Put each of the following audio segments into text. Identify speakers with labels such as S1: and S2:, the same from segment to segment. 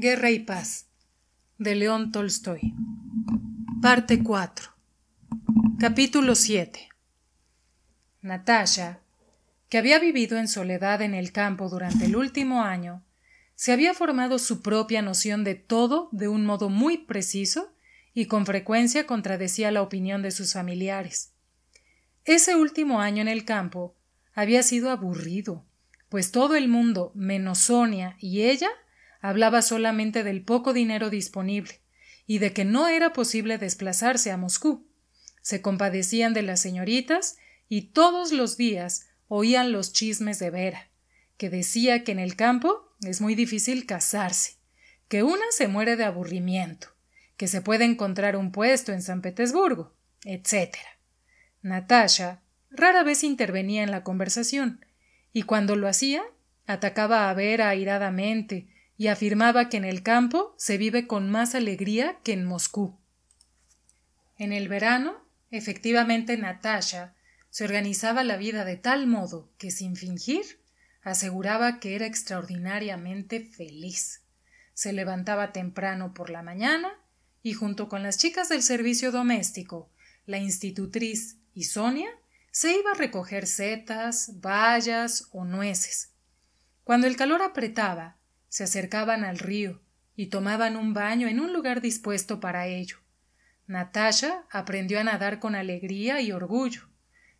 S1: Guerra y Paz de León Tolstoy. Parte 4. Capítulo 7. Natasha, que había vivido en soledad en el campo durante el último año, se había formado su propia noción de todo de un modo muy preciso y con frecuencia contradecía la opinión de sus familiares. Ese último año en el campo había sido aburrido, pues todo el mundo, menos Sonia y ella, hablaba solamente del poco dinero disponible y de que no era posible desplazarse a Moscú. Se compadecían de las señoritas y todos los días oían los chismes de Vera, que decía que en el campo es muy difícil casarse, que una se muere de aburrimiento, que se puede encontrar un puesto en San Petersburgo, etc. Natasha rara vez intervenía en la conversación, y cuando lo hacía, atacaba a Vera airadamente, y afirmaba que en el campo se vive con más alegría que en Moscú. En el verano, efectivamente Natasha se organizaba la vida de tal modo que sin fingir aseguraba que era extraordinariamente feliz. Se levantaba temprano por la mañana y junto con las chicas del servicio doméstico, la institutriz y Sonia, se iba a recoger setas, bayas o nueces. Cuando el calor apretaba, se acercaban al río y tomaban un baño en un lugar dispuesto para ello. Natasha aprendió a nadar con alegría y orgullo.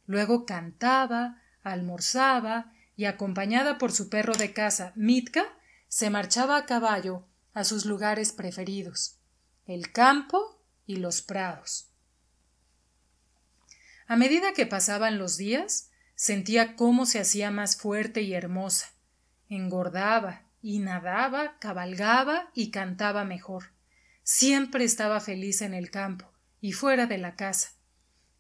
S1: Luego cantaba, almorzaba y, acompañada por su perro de casa, Mitka, se marchaba a caballo a sus lugares preferidos, el campo y los prados. A medida que pasaban los días, sentía cómo se hacía más fuerte y hermosa. Engordaba, y nadaba, cabalgaba y cantaba mejor. Siempre estaba feliz en el campo y fuera de la casa.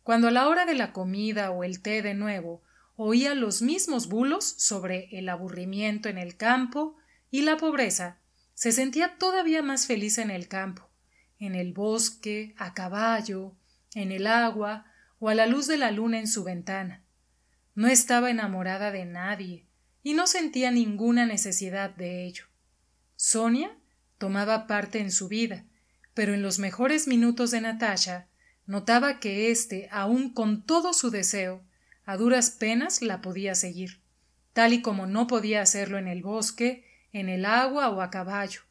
S1: Cuando a la hora de la comida o el té de nuevo oía los mismos bulos sobre el aburrimiento en el campo y la pobreza, se sentía todavía más feliz en el campo, en el bosque, a caballo, en el agua o a la luz de la luna en su ventana. No estaba enamorada de nadie, y no sentía ninguna necesidad de ello. Sonia tomaba parte en su vida, pero en los mejores minutos de Natasha notaba que éste, aun con todo su deseo, a duras penas la podía seguir, tal y como no podía hacerlo en el bosque, en el agua o a caballo.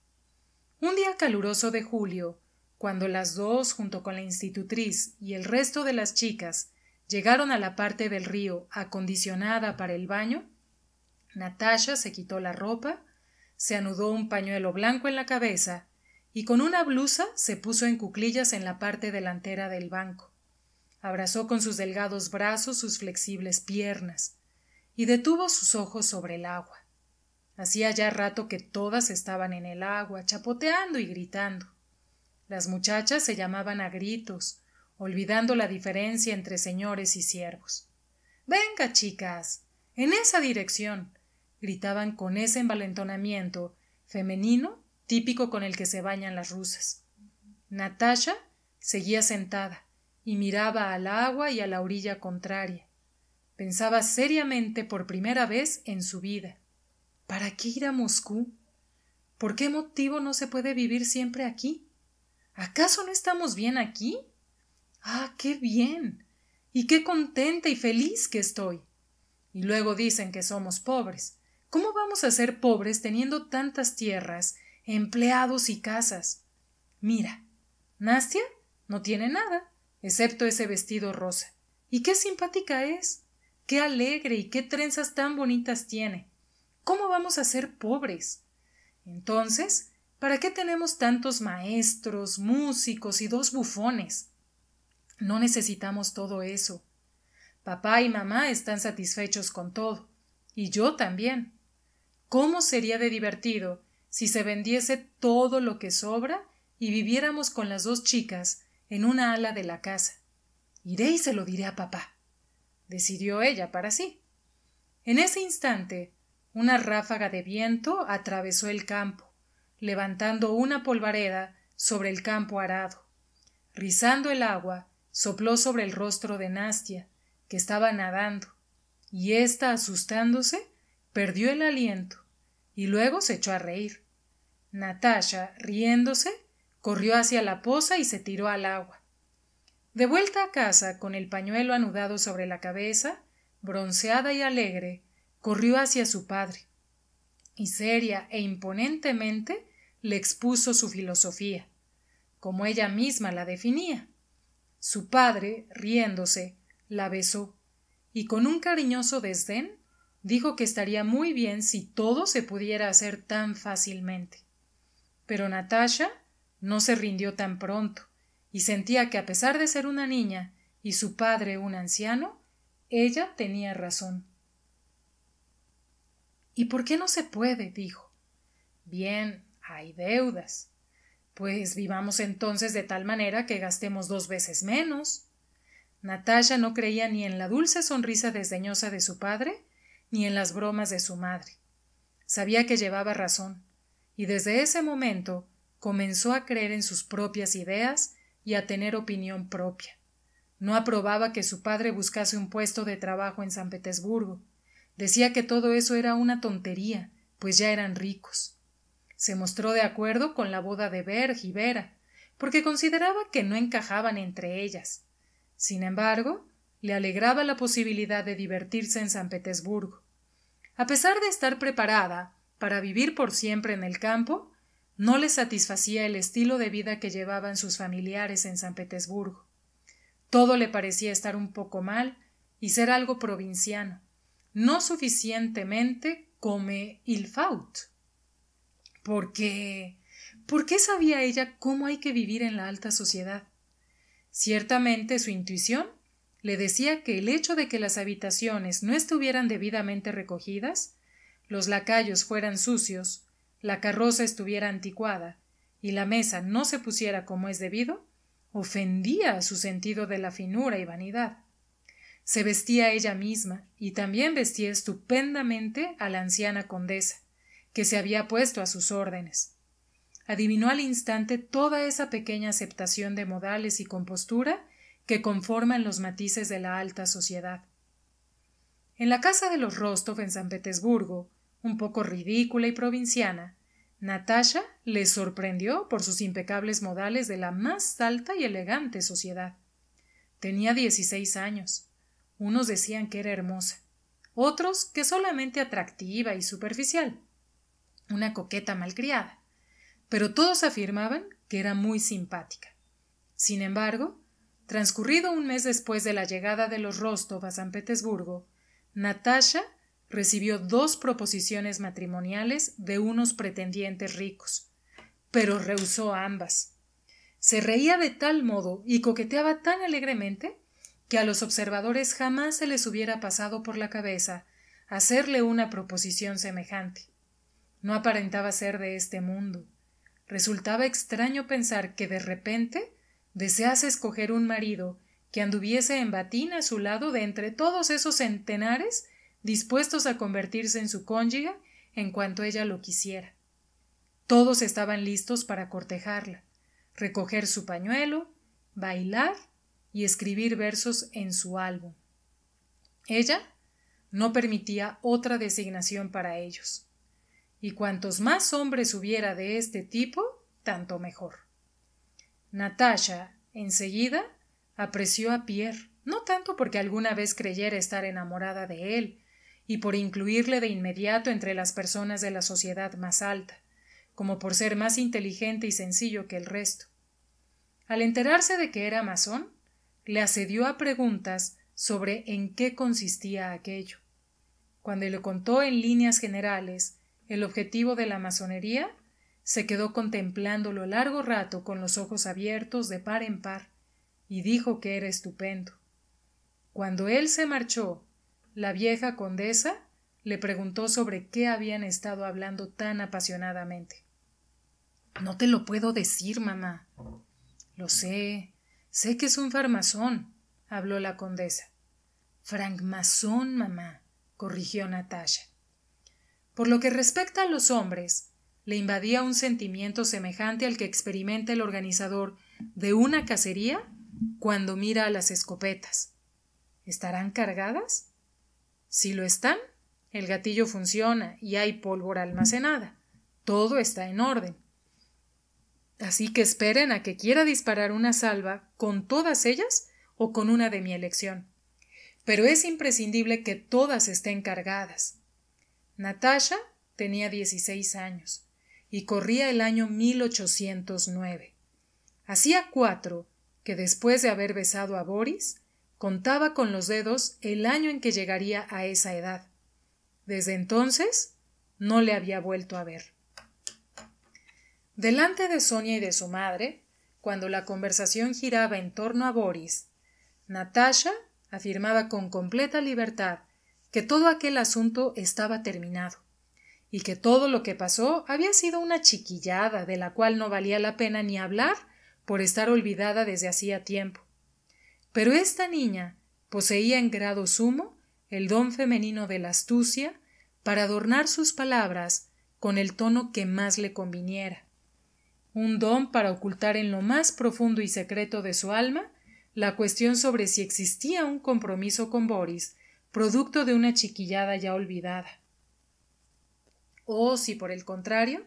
S1: Un día caluroso de julio, cuando las dos, junto con la institutriz y el resto de las chicas, llegaron a la parte del río acondicionada para el baño, Natasha se quitó la ropa, se anudó un pañuelo blanco en la cabeza y con una blusa se puso en cuclillas en la parte delantera del banco. Abrazó con sus delgados brazos sus flexibles piernas y detuvo sus ojos sobre el agua. Hacía ya rato que todas estaban en el agua, chapoteando y gritando. Las muchachas se llamaban a gritos, olvidando la diferencia entre señores y siervos. Venga, chicas, en esa dirección gritaban con ese envalentonamiento femenino típico con el que se bañan las rusas. Natasha seguía sentada y miraba al agua y a la orilla contraria. Pensaba seriamente por primera vez en su vida. ¿Para qué ir a Moscú? ¿Por qué motivo no se puede vivir siempre aquí? ¿Acaso no estamos bien aquí? Ah, qué bien. Y qué contenta y feliz que estoy. Y luego dicen que somos pobres. ¿Cómo vamos a ser pobres teniendo tantas tierras, empleados y casas? Mira, Nastia no tiene nada, excepto ese vestido rosa. Y qué simpática es. Qué alegre y qué trenzas tan bonitas tiene. ¿Cómo vamos a ser pobres? Entonces, ¿para qué tenemos tantos maestros, músicos y dos bufones? No necesitamos todo eso. Papá y mamá están satisfechos con todo. Y yo también. ¿Cómo sería de divertido si se vendiese todo lo que sobra y viviéramos con las dos chicas en una ala de la casa? Iré y se lo diré a papá, decidió ella para sí. En ese instante, una ráfaga de viento atravesó el campo, levantando una polvareda sobre el campo arado. Rizando el agua, sopló sobre el rostro de Nastia, que estaba nadando, y ésta, asustándose, perdió el aliento y luego se echó a reír. Natasha, riéndose, corrió hacia la poza y se tiró al agua. De vuelta a casa, con el pañuelo anudado sobre la cabeza, bronceada y alegre, corrió hacia su padre y seria e imponentemente le expuso su filosofía, como ella misma la definía. Su padre, riéndose, la besó y con un cariñoso desdén Dijo que estaría muy bien si todo se pudiera hacer tan fácilmente. Pero Natasha no se rindió tan pronto, y sentía que a pesar de ser una niña y su padre un anciano, ella tenía razón. ¿Y por qué no se puede? dijo. Bien, hay deudas. Pues vivamos entonces de tal manera que gastemos dos veces menos. Natasha no creía ni en la dulce sonrisa desdeñosa de su padre, ni en las bromas de su madre. Sabía que llevaba razón, y desde ese momento comenzó a creer en sus propias ideas y a tener opinión propia. No aprobaba que su padre buscase un puesto de trabajo en San Petersburgo. Decía que todo eso era una tontería, pues ya eran ricos. Se mostró de acuerdo con la boda de Berg y Vera, porque consideraba que no encajaban entre ellas. Sin embargo, le alegraba la posibilidad de divertirse en San Petersburgo. A pesar de estar preparada para vivir por siempre en el campo, no le satisfacía el estilo de vida que llevaban sus familiares en San Petersburgo. Todo le parecía estar un poco mal y ser algo provinciano, no suficientemente come il faut. qué? ¿Por qué sabía ella cómo hay que vivir en la alta sociedad? Ciertamente su intuición le decía que el hecho de que las habitaciones no estuvieran debidamente recogidas, los lacayos fueran sucios, la carroza estuviera anticuada y la mesa no se pusiera como es debido, ofendía a su sentido de la finura y vanidad. Se vestía ella misma y también vestía estupendamente a la anciana condesa, que se había puesto a sus órdenes. Adivinó al instante toda esa pequeña aceptación de modales y compostura que conforman los matices de la alta sociedad. En la casa de los Rostov en San Petersburgo, un poco ridícula y provinciana, Natasha les sorprendió por sus impecables modales de la más alta y elegante sociedad. Tenía dieciséis años. Unos decían que era hermosa, otros que solamente atractiva y superficial, una coqueta malcriada, pero todos afirmaban que era muy simpática. Sin embargo, Transcurrido un mes después de la llegada de los Rostov a San Petersburgo, Natasha recibió dos proposiciones matrimoniales de unos pretendientes ricos, pero rehusó ambas. Se reía de tal modo y coqueteaba tan alegremente que a los observadores jamás se les hubiera pasado por la cabeza hacerle una proposición semejante. No aparentaba ser de este mundo. Resultaba extraño pensar que de repente Desease escoger un marido que anduviese en batín a su lado de entre todos esos centenares dispuestos a convertirse en su cónyuge en cuanto ella lo quisiera. Todos estaban listos para cortejarla, recoger su pañuelo, bailar y escribir versos en su álbum. Ella no permitía otra designación para ellos. Y cuantos más hombres hubiera de este tipo, tanto mejor. Natasha, enseguida, apreció a Pierre, no tanto porque alguna vez creyera estar enamorada de él, y por incluirle de inmediato entre las personas de la sociedad más alta, como por ser más inteligente y sencillo que el resto. Al enterarse de que era masón, le asedió a preguntas sobre en qué consistía aquello. Cuando le contó en líneas generales el objetivo de la masonería, se quedó contemplándolo largo rato con los ojos abiertos de par en par, y dijo que era estupendo. Cuando él se marchó, la vieja condesa le preguntó sobre qué habían estado hablando tan apasionadamente. No te lo puedo decir, mamá. Lo sé. Sé que es un farmazón, habló la condesa. Francmasón, mamá, corrigió Natasha. Por lo que respecta a los hombres, le invadía un sentimiento semejante al que experimenta el organizador de una cacería cuando mira a las escopetas. ¿Estarán cargadas? Si lo están, el gatillo funciona y hay pólvora almacenada. Todo está en orden. Así que esperen a que quiera disparar una salva con todas ellas o con una de mi elección. Pero es imprescindible que todas estén cargadas. Natasha tenía 16 años y corría el año 1809. Hacía cuatro que después de haber besado a Boris, contaba con los dedos el año en que llegaría a esa edad. Desde entonces no le había vuelto a ver. Delante de Sonia y de su madre, cuando la conversación giraba en torno a Boris, Natasha afirmaba con completa libertad que todo aquel asunto estaba terminado, y que todo lo que pasó había sido una chiquillada de la cual no valía la pena ni hablar por estar olvidada desde hacía tiempo. Pero esta niña poseía en grado sumo el don femenino de la astucia para adornar sus palabras con el tono que más le conviniera un don para ocultar en lo más profundo y secreto de su alma la cuestión sobre si existía un compromiso con Boris, producto de una chiquillada ya olvidada o si por el contrario,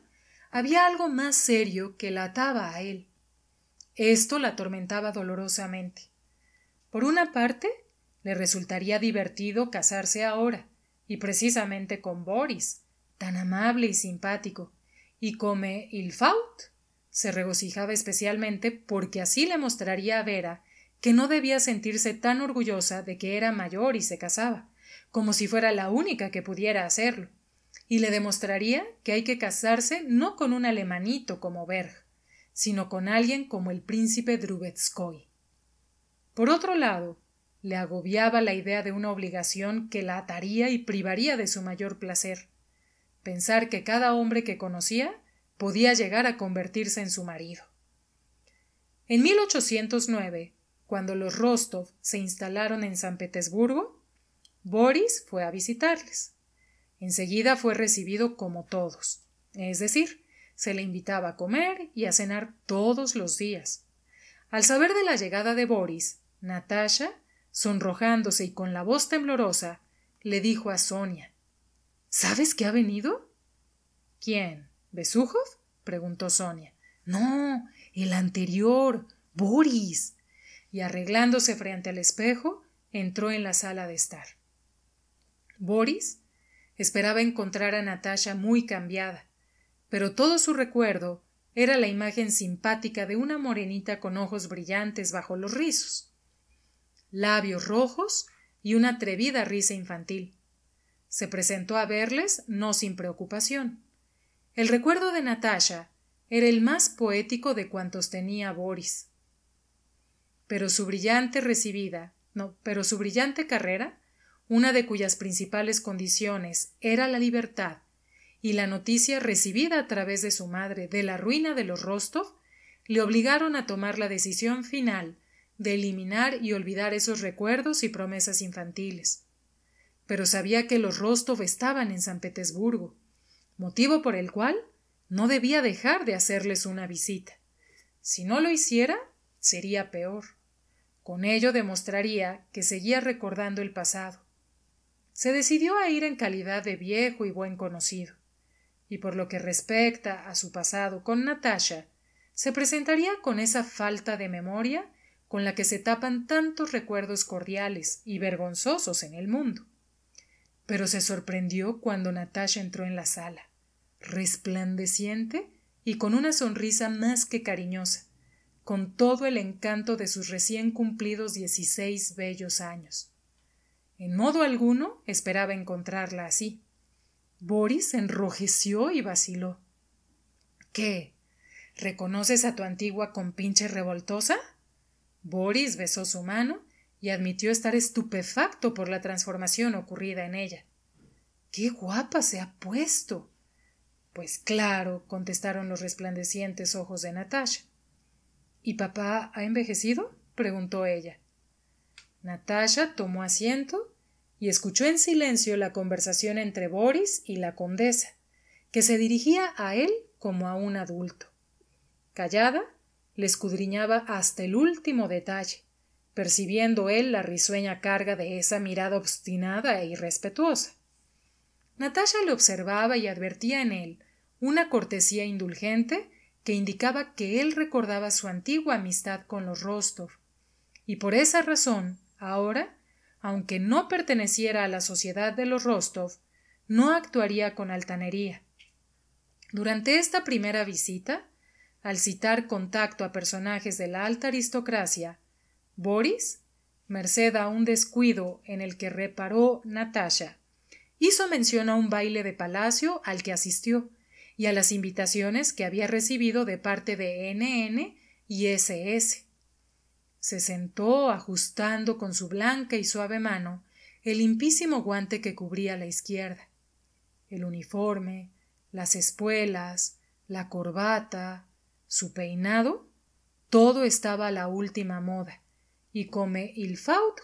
S1: había algo más serio que la ataba a él. Esto la atormentaba dolorosamente. Por una parte, le resultaría divertido casarse ahora, y precisamente con Boris, tan amable y simpático, y come il faut. Se regocijaba especialmente porque así le mostraría a Vera que no debía sentirse tan orgullosa de que era mayor y se casaba, como si fuera la única que pudiera hacerlo y le demostraría que hay que casarse no con un alemanito como Berg, sino con alguien como el príncipe Drubetskoy. Por otro lado, le agobiaba la idea de una obligación que la ataría y privaría de su mayor placer. Pensar que cada hombre que conocía podía llegar a convertirse en su marido. En 1809, cuando los Rostov se instalaron en San Petersburgo, Boris fue a visitarles. Enseguida fue recibido como todos, es decir, se le invitaba a comer y a cenar todos los días. Al saber de la llegada de Boris, Natasha, sonrojándose y con la voz temblorosa, le dijo a Sonia ¿Sabes qué ha venido? ¿Quién? ¿Besujov? preguntó Sonia. No, el anterior, Boris. Y arreglándose frente al espejo, entró en la sala de estar. Boris Esperaba encontrar a Natasha muy cambiada, pero todo su recuerdo era la imagen simpática de una morenita con ojos brillantes bajo los rizos, labios rojos y una atrevida risa infantil. Se presentó a verles no sin preocupación. El recuerdo de Natasha era el más poético de cuantos tenía Boris. Pero su brillante recibida, no, pero su brillante carrera una de cuyas principales condiciones era la libertad, y la noticia recibida a través de su madre de la ruina de los Rostov le obligaron a tomar la decisión final de eliminar y olvidar esos recuerdos y promesas infantiles. Pero sabía que los Rostov estaban en San Petersburgo, motivo por el cual no debía dejar de hacerles una visita. Si no lo hiciera, sería peor. Con ello demostraría que seguía recordando el pasado se decidió a ir en calidad de viejo y buen conocido, y por lo que respecta a su pasado con Natasha, se presentaría con esa falta de memoria con la que se tapan tantos recuerdos cordiales y vergonzosos en el mundo. Pero se sorprendió cuando Natasha entró en la sala, resplandeciente y con una sonrisa más que cariñosa, con todo el encanto de sus recién cumplidos dieciséis bellos años. En modo alguno esperaba encontrarla así. Boris enrojeció y vaciló. ¿Qué? ¿Reconoces a tu antigua compinche revoltosa? Boris besó su mano y admitió estar estupefacto por la transformación ocurrida en ella. ¡Qué guapa se ha puesto! Pues claro, contestaron los resplandecientes ojos de Natasha. ¿Y papá ha envejecido? preguntó ella. Natasha tomó asiento y escuchó en silencio la conversación entre Boris y la condesa, que se dirigía a él como a un adulto. Callada, le escudriñaba hasta el último detalle, percibiendo él la risueña carga de esa mirada obstinada e irrespetuosa. Natasha le observaba y advertía en él una cortesía indulgente que indicaba que él recordaba su antigua amistad con los Rostov, y por esa razón, ahora, aunque no perteneciera a la sociedad de los Rostov, no actuaría con altanería. Durante esta primera visita, al citar contacto a personajes de la alta aristocracia, Boris, merced a un descuido en el que reparó Natasha, hizo mención a un baile de palacio al que asistió y a las invitaciones que había recibido de parte de NN y SS. Se sentó, ajustando con su blanca y suave mano el limpísimo guante que cubría la izquierda. El uniforme, las espuelas, la corbata, su peinado, todo estaba a la última moda, y come il faut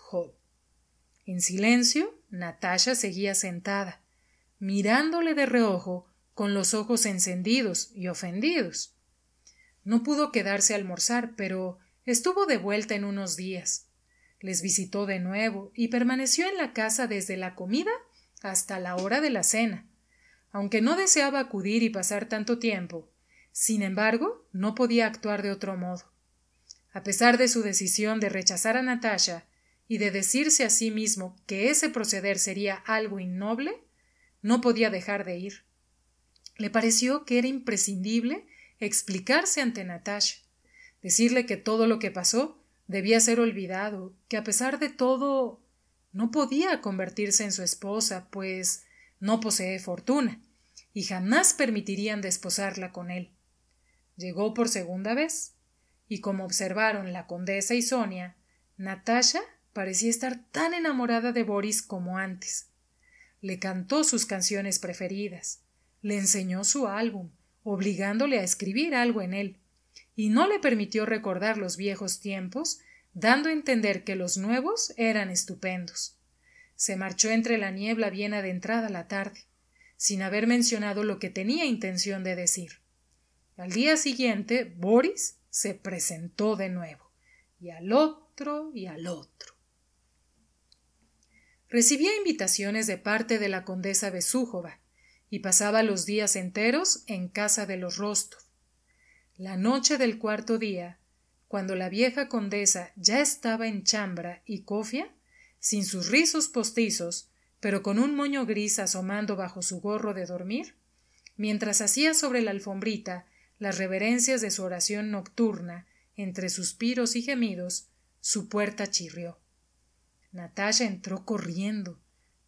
S1: En silencio, Natasha seguía sentada, mirándole de reojo con los ojos encendidos y ofendidos. No pudo quedarse a almorzar, pero Estuvo de vuelta en unos días. Les visitó de nuevo y permaneció en la casa desde la comida hasta la hora de la cena. Aunque no deseaba acudir y pasar tanto tiempo, sin embargo, no podía actuar de otro modo. A pesar de su decisión de rechazar a Natasha y de decirse a sí mismo que ese proceder sería algo innoble, no podía dejar de ir. Le pareció que era imprescindible explicarse ante Natasha decirle que todo lo que pasó debía ser olvidado, que a pesar de todo no podía convertirse en su esposa, pues no posee fortuna, y jamás permitirían desposarla con él. Llegó por segunda vez, y como observaron la condesa y Sonia, Natasha parecía estar tan enamorada de Boris como antes. Le cantó sus canciones preferidas, le enseñó su álbum, obligándole a escribir algo en él, y no le permitió recordar los viejos tiempos, dando a entender que los nuevos eran estupendos. Se marchó entre la niebla bien adentrada la tarde, sin haber mencionado lo que tenía intención de decir. Al día siguiente, Boris se presentó de nuevo, y al otro y al otro. Recibía invitaciones de parte de la condesa Besújova, y pasaba los días enteros en casa de los Rostov la noche del cuarto día, cuando la vieja condesa ya estaba en chambra y cofia, sin sus rizos postizos, pero con un moño gris asomando bajo su gorro de dormir, mientras hacía sobre la alfombrita las reverencias de su oración nocturna, entre suspiros y gemidos, su puerta chirrió. Natasha entró corriendo,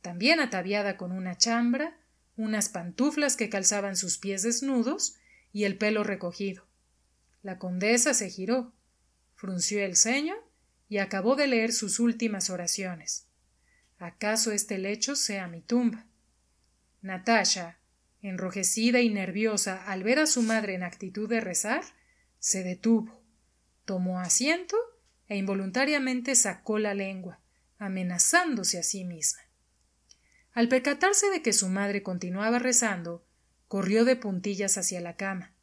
S1: también ataviada con una chambra, unas pantuflas que calzaban sus pies desnudos y el pelo recogido. La condesa se giró, frunció el ceño y acabó de leer sus últimas oraciones. ¿Acaso este lecho sea mi tumba? Natasha, enrojecida y nerviosa al ver a su madre en actitud de rezar, se detuvo, tomó asiento e involuntariamente sacó la lengua, amenazándose a sí misma. Al percatarse de que su madre continuaba rezando, corrió de puntillas hacia la cama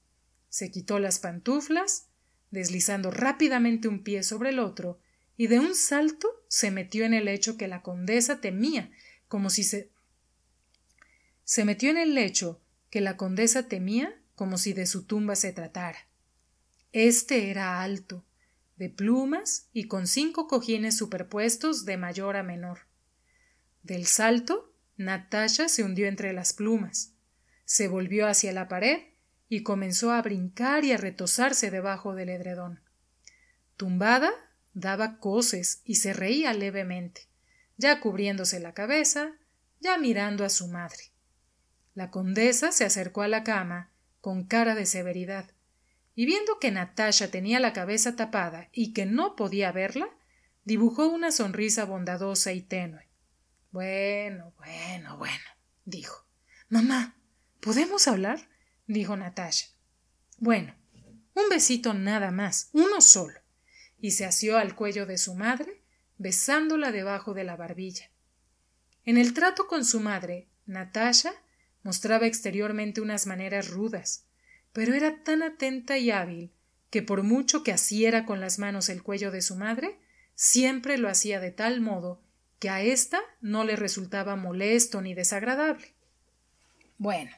S1: se quitó las pantuflas, deslizando rápidamente un pie sobre el otro, y de un salto se metió en el lecho que la condesa temía, como si se se metió en el lecho que la condesa temía como si de su tumba se tratara. Este era alto, de plumas y con cinco cojines superpuestos de mayor a menor. Del salto, Natasha se hundió entre las plumas, se volvió hacia la pared y comenzó a brincar y a retosarse debajo del edredón. Tumbada, daba coces y se reía levemente, ya cubriéndose la cabeza, ya mirando a su madre. La condesa se acercó a la cama con cara de severidad, y viendo que Natasha tenía la cabeza tapada y que no podía verla, dibujó una sonrisa bondadosa y tenue. Bueno, bueno, bueno, dijo. Mamá, ¿podemos hablar? dijo Natasha. Bueno, un besito nada más, uno solo. Y se asió al cuello de su madre, besándola debajo de la barbilla. En el trato con su madre, Natasha mostraba exteriormente unas maneras rudas, pero era tan atenta y hábil que por mucho que asiera con las manos el cuello de su madre, siempre lo hacía de tal modo que a ésta no le resultaba molesto ni desagradable. Bueno,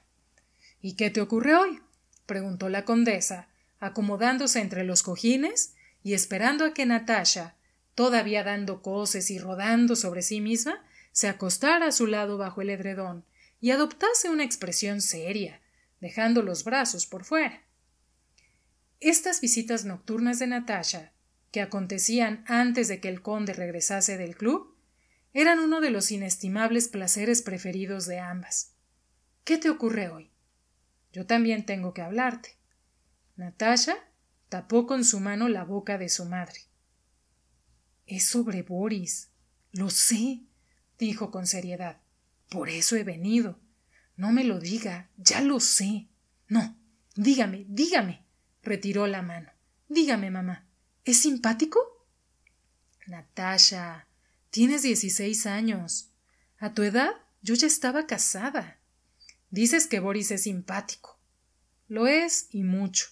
S1: ¿Y qué te ocurre hoy? preguntó la condesa, acomodándose entre los cojines y esperando a que Natasha, todavía dando coces y rodando sobre sí misma, se acostara a su lado bajo el edredón y adoptase una expresión seria, dejando los brazos por fuera. Estas visitas nocturnas de Natasha, que acontecían antes de que el conde regresase del club, eran uno de los inestimables placeres preferidos de ambas. ¿Qué te ocurre hoy? Yo también tengo que hablarte. Natasha tapó con su mano la boca de su madre. Es sobre Boris. Lo sé, dijo con seriedad. Por eso he venido. No me lo diga, ya lo sé. No, dígame, dígame. retiró la mano. Dígame, mamá. ¿Es simpático? Natasha, tienes 16 años. A tu edad yo ya estaba casada. Dices que Boris es simpático. Lo es y mucho.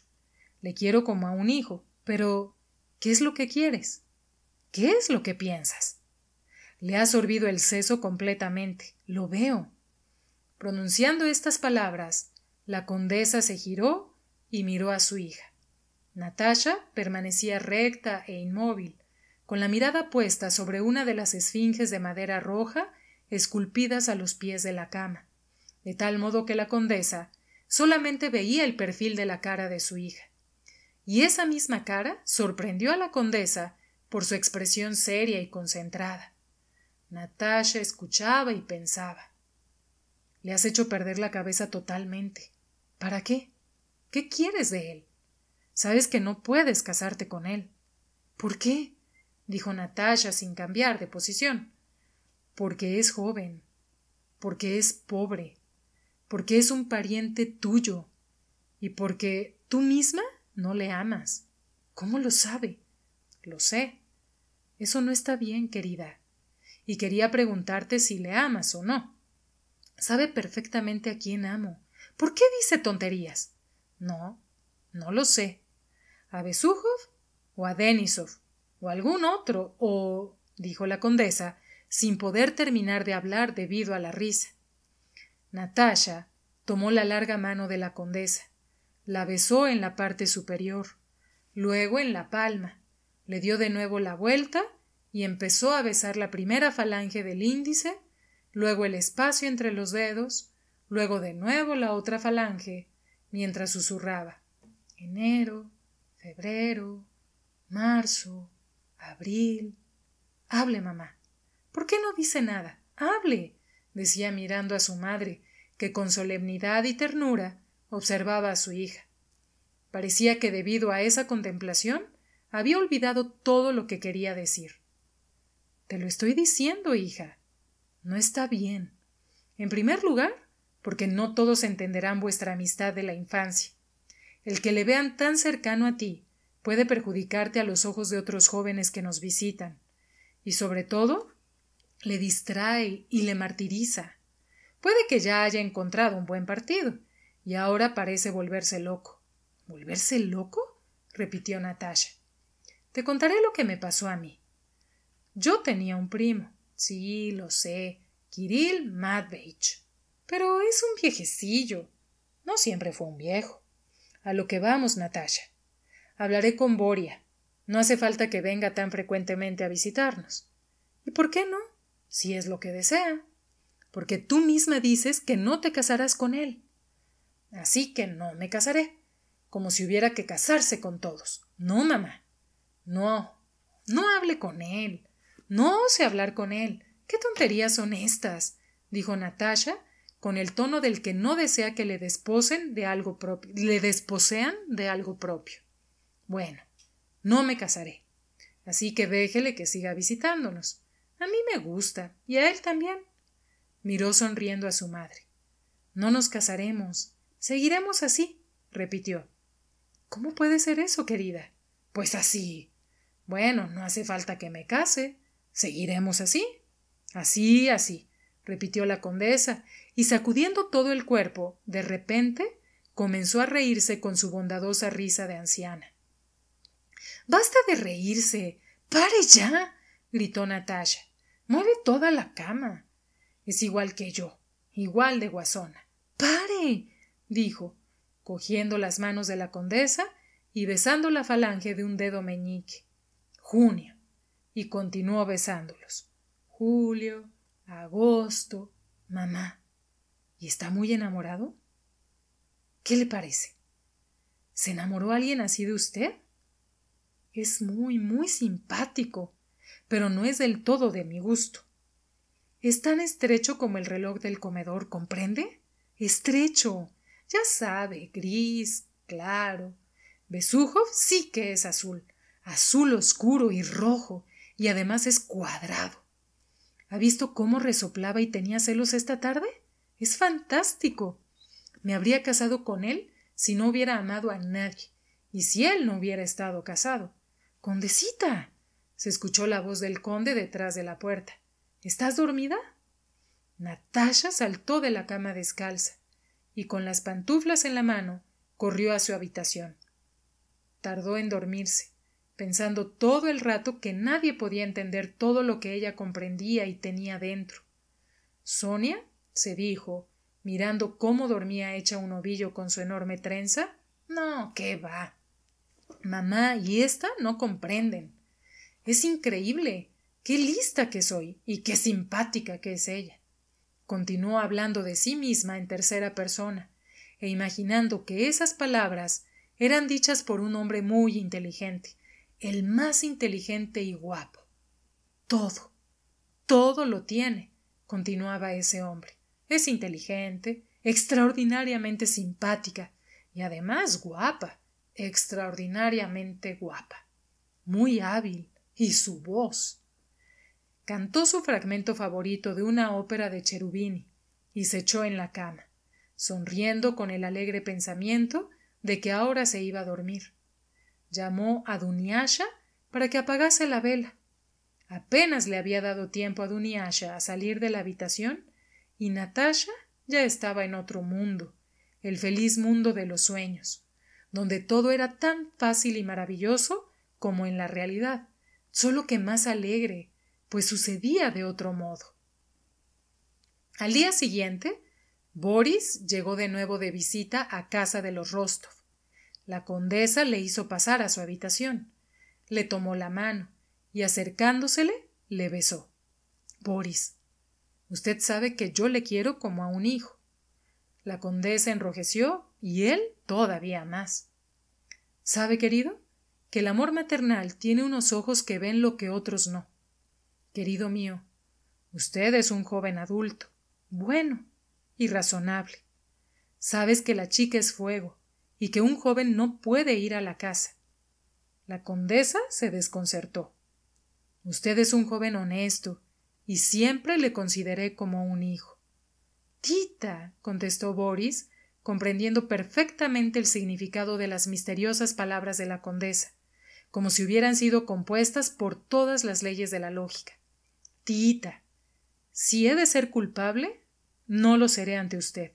S1: Le quiero como a un hijo, pero ¿qué es lo que quieres? ¿Qué es lo que piensas? Le has sorbido el seso completamente. Lo veo. Pronunciando estas palabras, la condesa se giró y miró a su hija. Natasha permanecía recta e inmóvil, con la mirada puesta sobre una de las esfinges de madera roja esculpidas a los pies de la cama de tal modo que la condesa solamente veía el perfil de la cara de su hija. Y esa misma cara sorprendió a la condesa por su expresión seria y concentrada. Natasha escuchaba y pensaba. Le has hecho perder la cabeza totalmente. ¿Para qué? ¿Qué quieres de él? Sabes que no puedes casarte con él. ¿Por qué? dijo Natasha sin cambiar de posición. Porque es joven, porque es pobre, porque es un pariente tuyo y porque tú misma no le amas. ¿Cómo lo sabe? Lo sé. Eso no está bien, querida. Y quería preguntarte si le amas o no. Sabe perfectamente a quién amo. ¿Por qué dice tonterías? No, no lo sé. ¿A Besujov o a Denisov? ¿O algún otro? ¿O? dijo la condesa, sin poder terminar de hablar debido a la risa. Natasha tomó la larga mano de la condesa, la besó en la parte superior, luego en la palma, le dio de nuevo la vuelta y empezó a besar la primera falange del índice, luego el espacio entre los dedos, luego de nuevo la otra falange, mientras susurraba enero, febrero, marzo, abril. Hable, mamá. ¿Por qué no dice nada? Hable, decía mirando a su madre, que con solemnidad y ternura observaba a su hija. Parecía que debido a esa contemplación había olvidado todo lo que quería decir. Te lo estoy diciendo, hija. No está bien. En primer lugar, porque no todos entenderán vuestra amistad de la infancia. El que le vean tan cercano a ti puede perjudicarte a los ojos de otros jóvenes que nos visitan. Y sobre todo, le distrae y le martiriza. Puede que ya haya encontrado un buen partido, y ahora parece volverse loco. ¿Volverse loco? repitió Natasha. Te contaré lo que me pasó a mí. Yo tenía un primo, sí, lo sé, Kirill Matveich. Pero es un viejecillo. No siempre fue un viejo. A lo que vamos, Natasha. Hablaré con Boria. No hace falta que venga tan frecuentemente a visitarnos. ¿Y por qué no? Si es lo que desea porque tú misma dices que no te casarás con él. Así que no me casaré, como si hubiera que casarse con todos. No, mamá. No, no hable con él. No ose hablar con él. ¿Qué tonterías son estas? dijo Natasha, con el tono del que no desea que le desposen de algo propio, le desposean de algo propio. Bueno, no me casaré. Así que déjele que siga visitándonos. A mí me gusta, y a él también. Miró sonriendo a su madre. No nos casaremos. Seguiremos así, repitió. ¿Cómo puede ser eso, querida? Pues así. Bueno, no hace falta que me case. Seguiremos así. Así, así, repitió la condesa, y sacudiendo todo el cuerpo, de repente comenzó a reírse con su bondadosa risa de anciana. Basta de reírse. Pare ya. gritó Natasha. Mueve toda la cama es igual que yo, igual de guasona. Pare. dijo, cogiendo las manos de la condesa y besando la falange de un dedo meñique. Junio. y continuó besándolos. Julio, agosto, mamá. ¿Y está muy enamorado? ¿Qué le parece? ¿Se enamoró alguien así de usted? Es muy, muy simpático, pero no es del todo de mi gusto. Es tan estrecho como el reloj del comedor, ¿comprende? Estrecho. Ya sabe, gris, claro. Besujov sí que es azul, azul oscuro y rojo, y además es cuadrado. ¿Ha visto cómo resoplaba y tenía celos esta tarde? Es fantástico. Me habría casado con él si no hubiera amado a nadie, y si él no hubiera estado casado. Condesita. se escuchó la voz del conde detrás de la puerta. ¿Estás dormida? Natasha saltó de la cama descalza y con las pantuflas en la mano corrió a su habitación. Tardó en dormirse, pensando todo el rato que nadie podía entender todo lo que ella comprendía y tenía dentro. Sonia, se dijo, mirando cómo dormía hecha un ovillo con su enorme trenza. No, qué va. Mamá y esta no comprenden. Es increíble. Qué lista que soy y qué simpática que es ella. Continuó hablando de sí misma en tercera persona, e imaginando que esas palabras eran dichas por un hombre muy inteligente, el más inteligente y guapo. Todo, todo lo tiene, continuaba ese hombre. Es inteligente, extraordinariamente simpática y además guapa, extraordinariamente guapa, muy hábil, y su voz cantó su fragmento favorito de una ópera de Cherubini y se echó en la cama, sonriendo con el alegre pensamiento de que ahora se iba a dormir. Llamó a Duniasha para que apagase la vela. Apenas le había dado tiempo a Duniasha a salir de la habitación y Natasha ya estaba en otro mundo, el feliz mundo de los sueños, donde todo era tan fácil y maravilloso como en la realidad, solo que más alegre, pues sucedía de otro modo. Al día siguiente, Boris llegó de nuevo de visita a casa de los Rostov. La condesa le hizo pasar a su habitación. Le tomó la mano y acercándosele le besó. Boris, usted sabe que yo le quiero como a un hijo. La condesa enrojeció y él todavía más. ¿Sabe, querido? Que el amor maternal tiene unos ojos que ven lo que otros no. Querido mío, usted es un joven adulto, bueno y razonable. Sabes que la chica es fuego y que un joven no puede ir a la casa. La condesa se desconcertó. Usted es un joven honesto y siempre le consideré como un hijo. Tita, contestó Boris, comprendiendo perfectamente el significado de las misteriosas palabras de la condesa, como si hubieran sido compuestas por todas las leyes de la lógica. Tita, si he de ser culpable, no lo seré ante usted.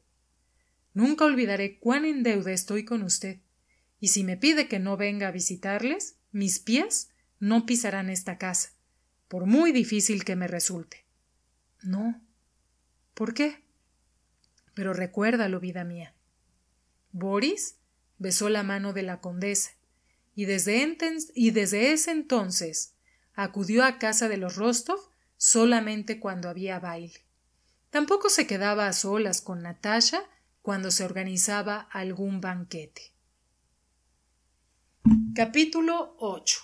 S1: Nunca olvidaré cuán en deuda estoy con usted, y si me pide que no venga a visitarles, mis pies no pisarán esta casa, por muy difícil que me resulte. No. ¿Por qué? Pero recuérdalo, vida mía. Boris besó la mano de la condesa, y desde, y desde ese entonces acudió a casa de los Rostov solamente cuando había baile. Tampoco se quedaba a solas con Natasha cuando se organizaba algún banquete. Capítulo 8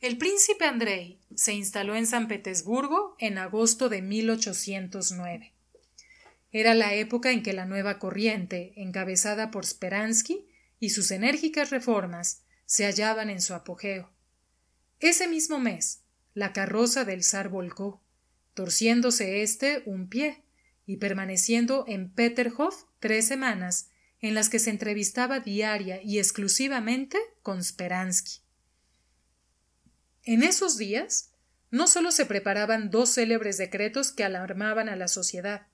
S1: El príncipe Andrei se instaló en San Petersburgo en agosto de 1809. Era la época en que la nueva corriente, encabezada por Speransky y sus enérgicas reformas, se hallaban en su apogeo. Ese mismo mes, la carroza del zar volcó, torciéndose éste un pie y permaneciendo en Peterhof tres semanas, en las que se entrevistaba diaria y exclusivamente con Speransky. En esos días, no solo se preparaban dos célebres decretos que alarmaban a la sociedad,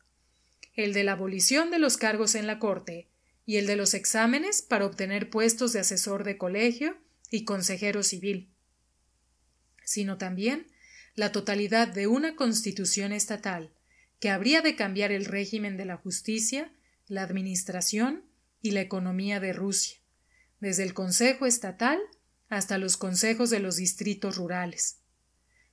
S1: el de la abolición de los cargos en la corte y el de los exámenes para obtener puestos de asesor de colegio y consejero civil sino también la totalidad de una constitución estatal que habría de cambiar el régimen de la justicia, la administración y la economía de Rusia, desde el Consejo Estatal hasta los consejos de los distritos rurales.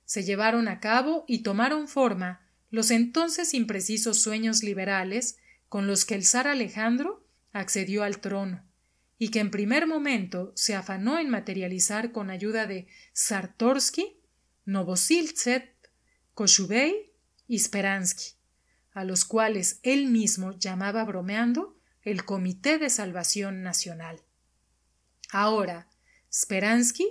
S1: Se llevaron a cabo y tomaron forma los entonces imprecisos sueños liberales con los que el zar Alejandro accedió al trono, y que en primer momento se afanó en materializar con ayuda de Sartorsky, Novosiltsev, Koshubey y Speransky, a los cuales él mismo llamaba bromeando el Comité de Salvación Nacional. Ahora, Speransky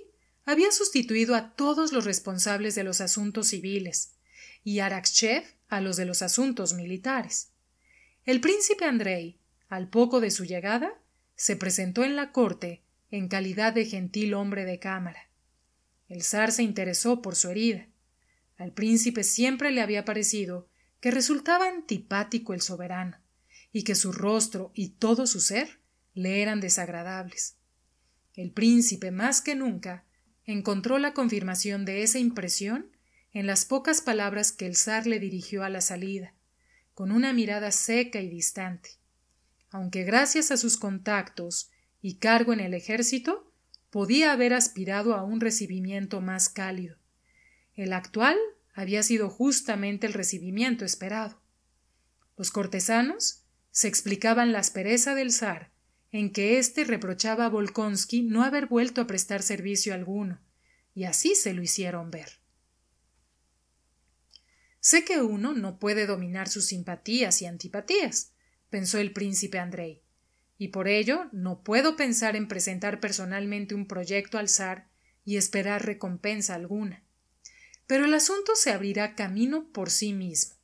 S1: había sustituido a todos los responsables de los asuntos civiles y Arakchev a los de los asuntos militares. El príncipe Andrei, al poco de su llegada, se presentó en la corte en calidad de gentil hombre de cámara. El zar se interesó por su herida. Al príncipe siempre le había parecido que resultaba antipático el soberano, y que su rostro y todo su ser le eran desagradables. El príncipe, más que nunca, encontró la confirmación de esa impresión en las pocas palabras que el zar le dirigió a la salida, con una mirada seca y distante aunque gracias a sus contactos y cargo en el ejército podía haber aspirado a un recibimiento más cálido. El actual había sido justamente el recibimiento esperado. Los cortesanos se explicaban la aspereza del zar, en que éste reprochaba a Volkonsky no haber vuelto a prestar servicio alguno, y así se lo hicieron ver. Sé que uno no puede dominar sus simpatías y antipatías, pensó el príncipe Andrei, y por ello no puedo pensar en presentar personalmente un proyecto al zar y esperar recompensa alguna. Pero el asunto se abrirá camino por sí mismo.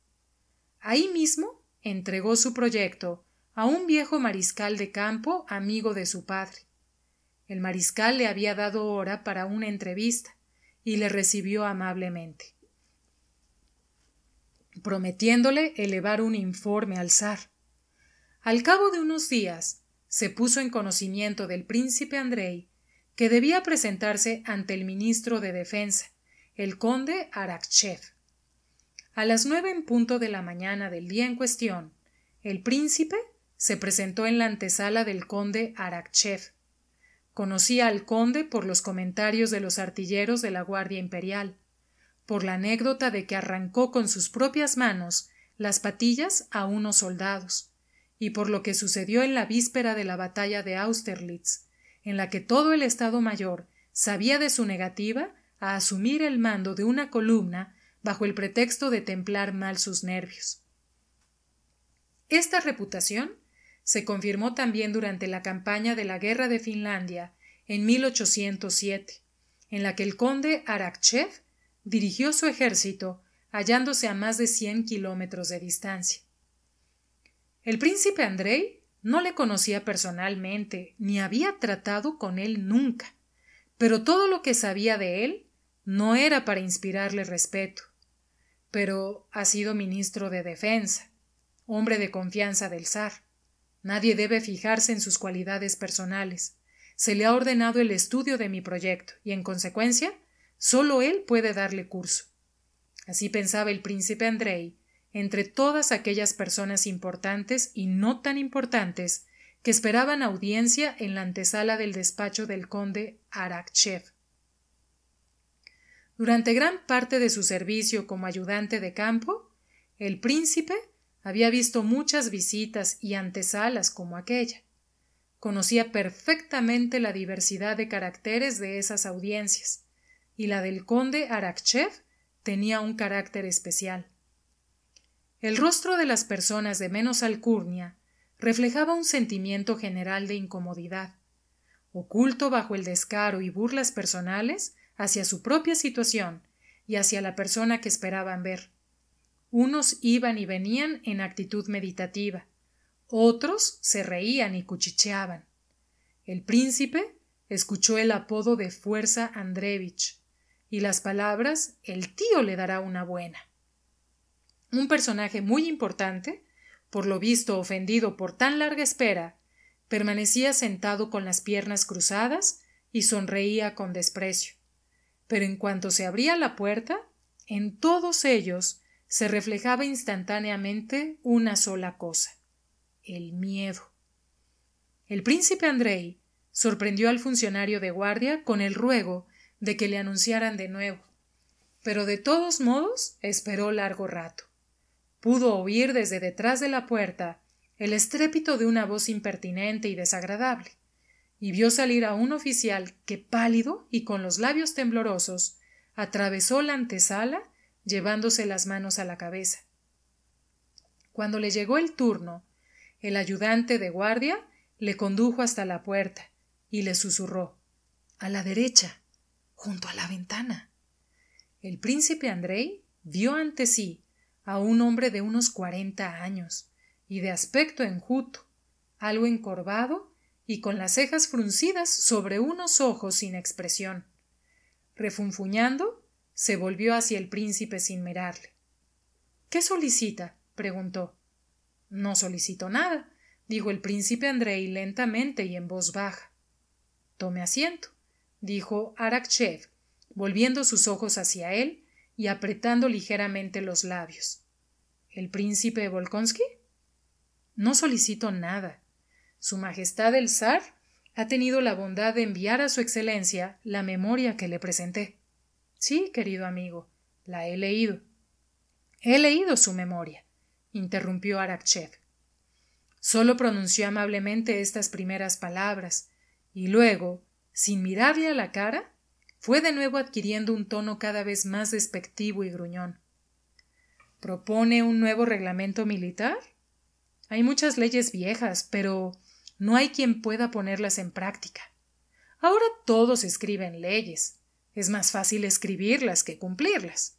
S1: Ahí mismo entregó su proyecto a un viejo mariscal de campo amigo de su padre. El mariscal le había dado hora para una entrevista y le recibió amablemente, prometiéndole elevar un informe al zar al cabo de unos días, se puso en conocimiento del príncipe Andrei que debía presentarse ante el ministro de Defensa, el conde Arakchev. A las nueve en punto de la mañana del día en cuestión, el príncipe se presentó en la antesala del conde Arakchev. Conocía al conde por los comentarios de los artilleros de la Guardia Imperial, por la anécdota de que arrancó con sus propias manos las patillas a unos soldados, y por lo que sucedió en la víspera de la batalla de Austerlitz, en la que todo el Estado Mayor sabía de su negativa a asumir el mando de una columna bajo el pretexto de templar mal sus nervios. Esta reputación se confirmó también durante la campaña de la Guerra de Finlandia en 1807, en la que el conde Arakchev dirigió su ejército hallándose a más de 100 kilómetros de distancia. El príncipe Andrei no le conocía personalmente, ni había tratado con él nunca, pero todo lo que sabía de él no era para inspirarle respeto. Pero ha sido ministro de Defensa, hombre de confianza del zar. Nadie debe fijarse en sus cualidades personales. Se le ha ordenado el estudio de mi proyecto y, en consecuencia, solo él puede darle curso. Así pensaba el príncipe Andrei entre todas aquellas personas importantes y no tan importantes que esperaban audiencia en la antesala del despacho del conde Arakchev. Durante gran parte de su servicio como ayudante de campo, el príncipe había visto muchas visitas y antesalas como aquella. Conocía perfectamente la diversidad de caracteres de esas audiencias, y la del conde Arakchev tenía un carácter especial. El rostro de las personas de menos alcurnia reflejaba un sentimiento general de incomodidad, oculto bajo el descaro y burlas personales hacia su propia situación y hacia la persona que esperaban ver. Unos iban y venían en actitud meditativa, otros se reían y cuchicheaban. El príncipe escuchó el apodo de Fuerza Andrevich y las palabras el tío le dará una buena un personaje muy importante, por lo visto ofendido por tan larga espera, permanecía sentado con las piernas cruzadas y sonreía con desprecio. Pero en cuanto se abría la puerta, en todos ellos se reflejaba instantáneamente una sola cosa el miedo. El príncipe Andrei sorprendió al funcionario de guardia con el ruego de que le anunciaran de nuevo, pero de todos modos esperó largo rato. Pudo oír desde detrás de la puerta el estrépito de una voz impertinente y desagradable, y vio salir a un oficial que, pálido y con los labios temblorosos, atravesó la antesala llevándose las manos a la cabeza. Cuando le llegó el turno, el ayudante de guardia le condujo hasta la puerta y le susurró A la derecha, junto a la ventana. El príncipe Andrei vio ante sí a un hombre de unos cuarenta años, y de aspecto enjuto, algo encorvado y con las cejas fruncidas sobre unos ojos sin expresión. Refunfuñando, se volvió hacia el príncipe sin mirarle. ¿Qué solicita? preguntó. No solicito nada, dijo el príncipe Andrei lentamente y en voz baja. Tome asiento, dijo Arakchev, volviendo sus ojos hacia él y apretando ligeramente los labios. ¿El príncipe Volkonsky? No solicito nada. Su Majestad el Zar ha tenido la bondad de enviar a Su Excelencia la memoria que le presenté. Sí, querido amigo, la he leído. He leído su memoria, interrumpió Arakchev. Solo pronunció amablemente estas primeras palabras, y luego, sin mirarle a la cara, fue de nuevo adquiriendo un tono cada vez más despectivo y gruñón. ¿Propone un nuevo reglamento militar? Hay muchas leyes viejas, pero no hay quien pueda ponerlas en práctica. Ahora todos escriben leyes. Es más fácil escribirlas que cumplirlas.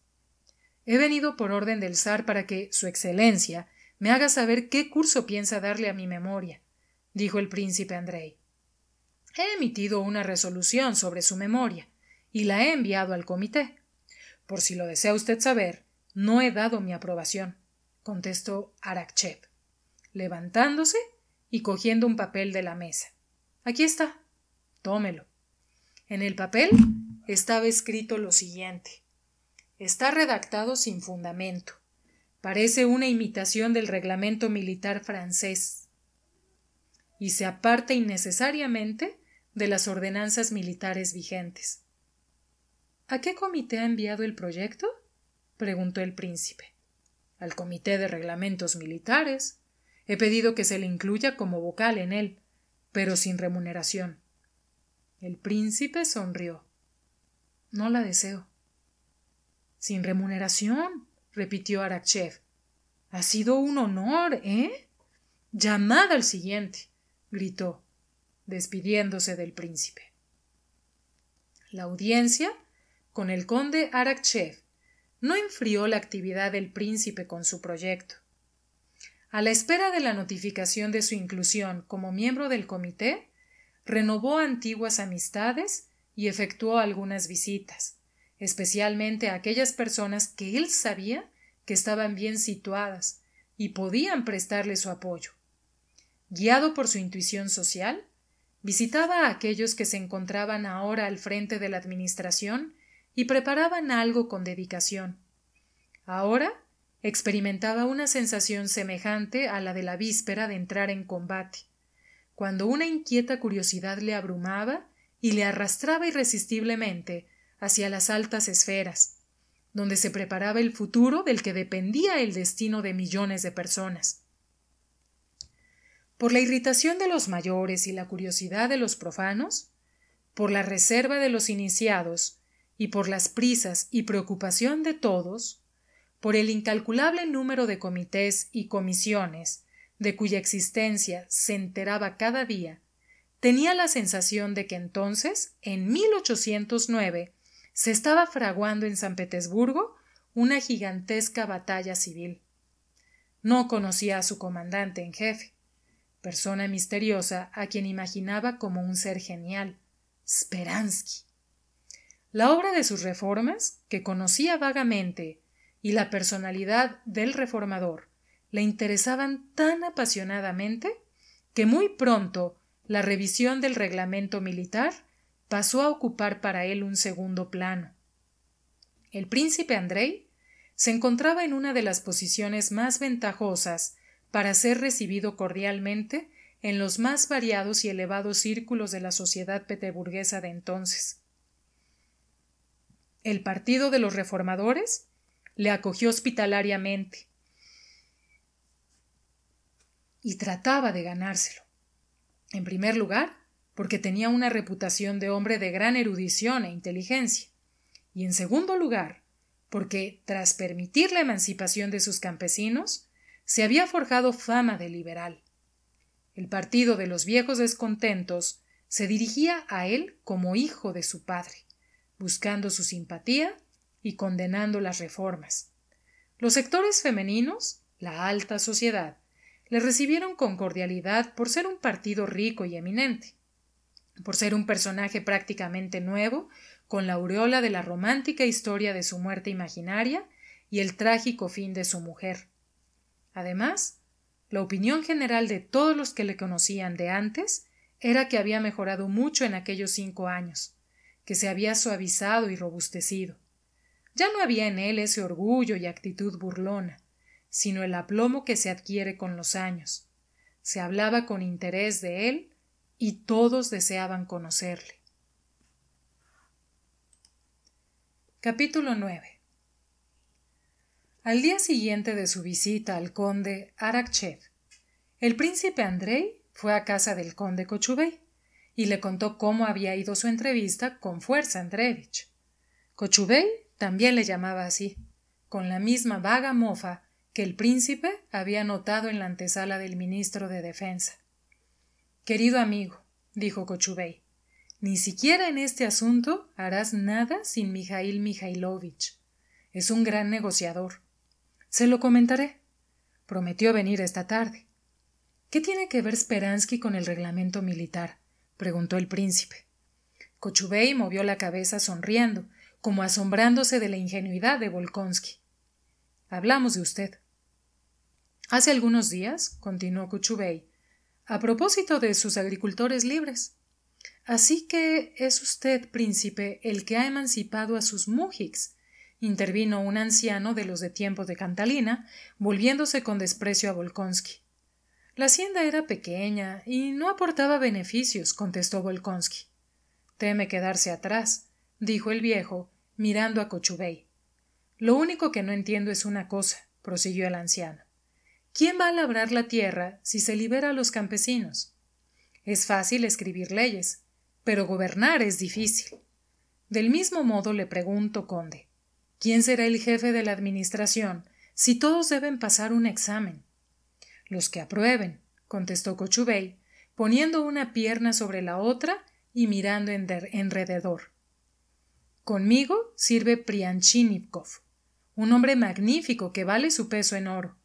S1: He venido por orden del zar para que Su Excelencia me haga saber qué curso piensa darle a mi memoria, dijo el príncipe Andrei. He emitido una resolución sobre su memoria, y la he enviado al comité. Por si lo desea usted saber, no he dado mi aprobación, contestó Arakchev, levantándose y cogiendo un papel de la mesa. Aquí está. Tómelo. En el papel estaba escrito lo siguiente. Está redactado sin fundamento. Parece una imitación del reglamento militar francés y se aparta innecesariamente de las ordenanzas militares vigentes. ¿A qué comité ha enviado el proyecto? preguntó el príncipe. Al comité de reglamentos militares. He pedido que se le incluya como vocal en él, pero sin remuneración. El príncipe sonrió. No la deseo. Sin remuneración, repitió Arachev. Ha sido un honor, ¿eh? Llamad al siguiente, gritó, despidiéndose del príncipe. La audiencia con el conde Arakchev, no enfrió la actividad del príncipe con su proyecto. A la espera de la notificación de su inclusión como miembro del comité, renovó antiguas amistades y efectuó algunas visitas, especialmente a aquellas personas que él sabía que estaban bien situadas y podían prestarle su apoyo. Guiado por su intuición social, visitaba a aquellos que se encontraban ahora al frente de la administración y preparaban algo con dedicación. Ahora experimentaba una sensación semejante a la de la víspera de entrar en combate, cuando una inquieta curiosidad le abrumaba y le arrastraba irresistiblemente hacia las altas esferas, donde se preparaba el futuro del que dependía el destino de millones de personas. Por la irritación de los mayores y la curiosidad de los profanos, por la reserva de los iniciados y por las prisas y preocupación de todos, por el incalculable número de comités y comisiones de cuya existencia se enteraba cada día, tenía la sensación de que entonces, en 1809, se estaba fraguando en San Petersburgo una gigantesca batalla civil. No conocía a su comandante en jefe, persona misteriosa a quien imaginaba como un ser genial, Speransky la obra de sus reformas, que conocía vagamente, y la personalidad del reformador le interesaban tan apasionadamente que muy pronto la revisión del reglamento militar pasó a ocupar para él un segundo plano. El príncipe Andrei se encontraba en una de las posiciones más ventajosas para ser recibido cordialmente en los más variados y elevados círculos de la sociedad peterburguesa de entonces el Partido de los Reformadores, le acogió hospitalariamente y trataba de ganárselo. En primer lugar, porque tenía una reputación de hombre de gran erudición e inteligencia, y en segundo lugar, porque, tras permitir la emancipación de sus campesinos, se había forjado fama de liberal. El partido de los viejos descontentos se dirigía a él como hijo de su padre buscando su simpatía y condenando las reformas. Los sectores femeninos, la alta sociedad, le recibieron con cordialidad por ser un partido rico y eminente, por ser un personaje prácticamente nuevo, con la aureola de la romántica historia de su muerte imaginaria y el trágico fin de su mujer. Además, la opinión general de todos los que le conocían de antes era que había mejorado mucho en aquellos cinco años, que se había suavizado y robustecido. Ya no había en él ese orgullo y actitud burlona, sino el aplomo que se adquiere con los años. Se hablaba con interés de él y todos deseaban conocerle. Capítulo 9 Al día siguiente de su visita al conde Arakchev, el príncipe Andrei fue a casa del conde Kochubey y le contó cómo había ido su entrevista con Fuerza Andrevich. Kochubey también le llamaba así, con la misma vaga mofa que el príncipe había notado en la antesala del ministro de Defensa. Querido amigo, dijo Kochubey, ni siquiera en este asunto harás nada sin Mijail Mijailovich. Es un gran negociador. Se lo comentaré. Prometió venir esta tarde. ¿Qué tiene que ver Speransky con el reglamento militar? preguntó el príncipe. Kochubey movió la cabeza sonriendo, como asombrándose de la ingenuidad de Volkonsky. Hablamos de usted. Hace algunos días, continuó Kuchubei, a propósito de sus agricultores libres. Así que es usted, príncipe, el que ha emancipado a sus mujiks, intervino un anciano de los de tiempos de Cantalina, volviéndose con desprecio a Volkonsky. La hacienda era pequeña y no aportaba beneficios, contestó Volkonsky. Teme quedarse atrás, dijo el viejo, mirando a Cochubey. Lo único que no entiendo es una cosa, prosiguió el anciano. ¿Quién va a labrar la tierra si se libera a los campesinos? Es fácil escribir leyes, pero gobernar es difícil. Del mismo modo le pregunto, conde, ¿quién será el jefe de la administración si todos deben pasar un examen? Los que aprueben, contestó Cochubey, poniendo una pierna sobre la otra y mirando en enrededor. Conmigo sirve Prianchinipkov, un hombre magnífico que vale su peso en oro.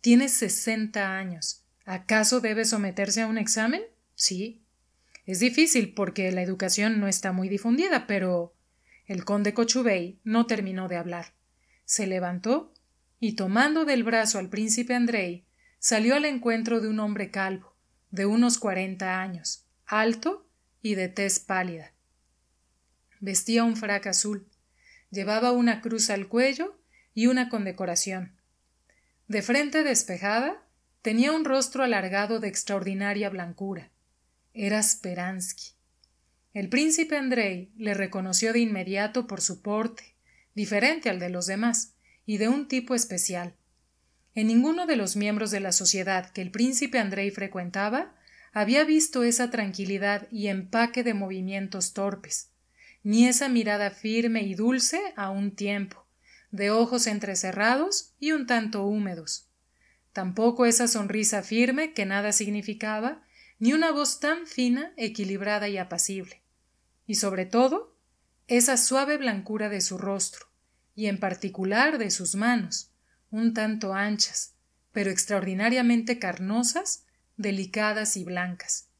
S1: Tiene sesenta años. ¿Acaso debe someterse a un examen? Sí. Es difícil porque la educación no está muy difundida, pero. El conde Cochubey no terminó de hablar. Se levantó y, tomando del brazo al príncipe Andrei, salió al encuentro de un hombre calvo, de unos cuarenta años, alto y de tez pálida. Vestía un frac azul, llevaba una cruz al cuello y una condecoración. De frente despejada, tenía un rostro alargado de extraordinaria blancura. Era Speransky. El príncipe Andrei le reconoció de inmediato por su porte, diferente al de los demás, y de un tipo especial. En ninguno de los miembros de la sociedad que el príncipe Andrei frecuentaba había visto esa tranquilidad y empaque de movimientos torpes, ni esa mirada firme y dulce a un tiempo, de ojos entrecerrados y un tanto húmedos. Tampoco esa sonrisa firme que nada significaba, ni una voz tan fina, equilibrada y apacible. Y sobre todo, esa suave blancura de su rostro, y en particular de sus manos, un tanto anchas, pero extraordinariamente carnosas, delicadas y blancas.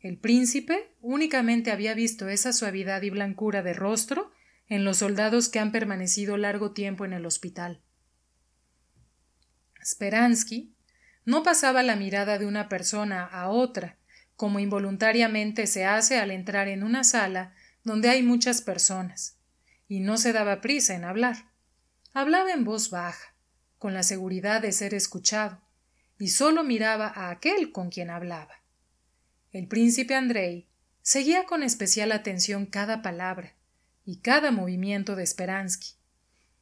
S1: El príncipe únicamente había visto esa suavidad y blancura de rostro en los soldados que han permanecido largo tiempo en el hospital. Speransky no pasaba la mirada de una persona a otra, como involuntariamente se hace al entrar en una sala donde hay muchas personas, y no se daba prisa en hablar. Hablaba en voz baja, con la seguridad de ser escuchado, y solo miraba a aquel con quien hablaba. El príncipe Andrei seguía con especial atención cada palabra y cada movimiento de Speransky.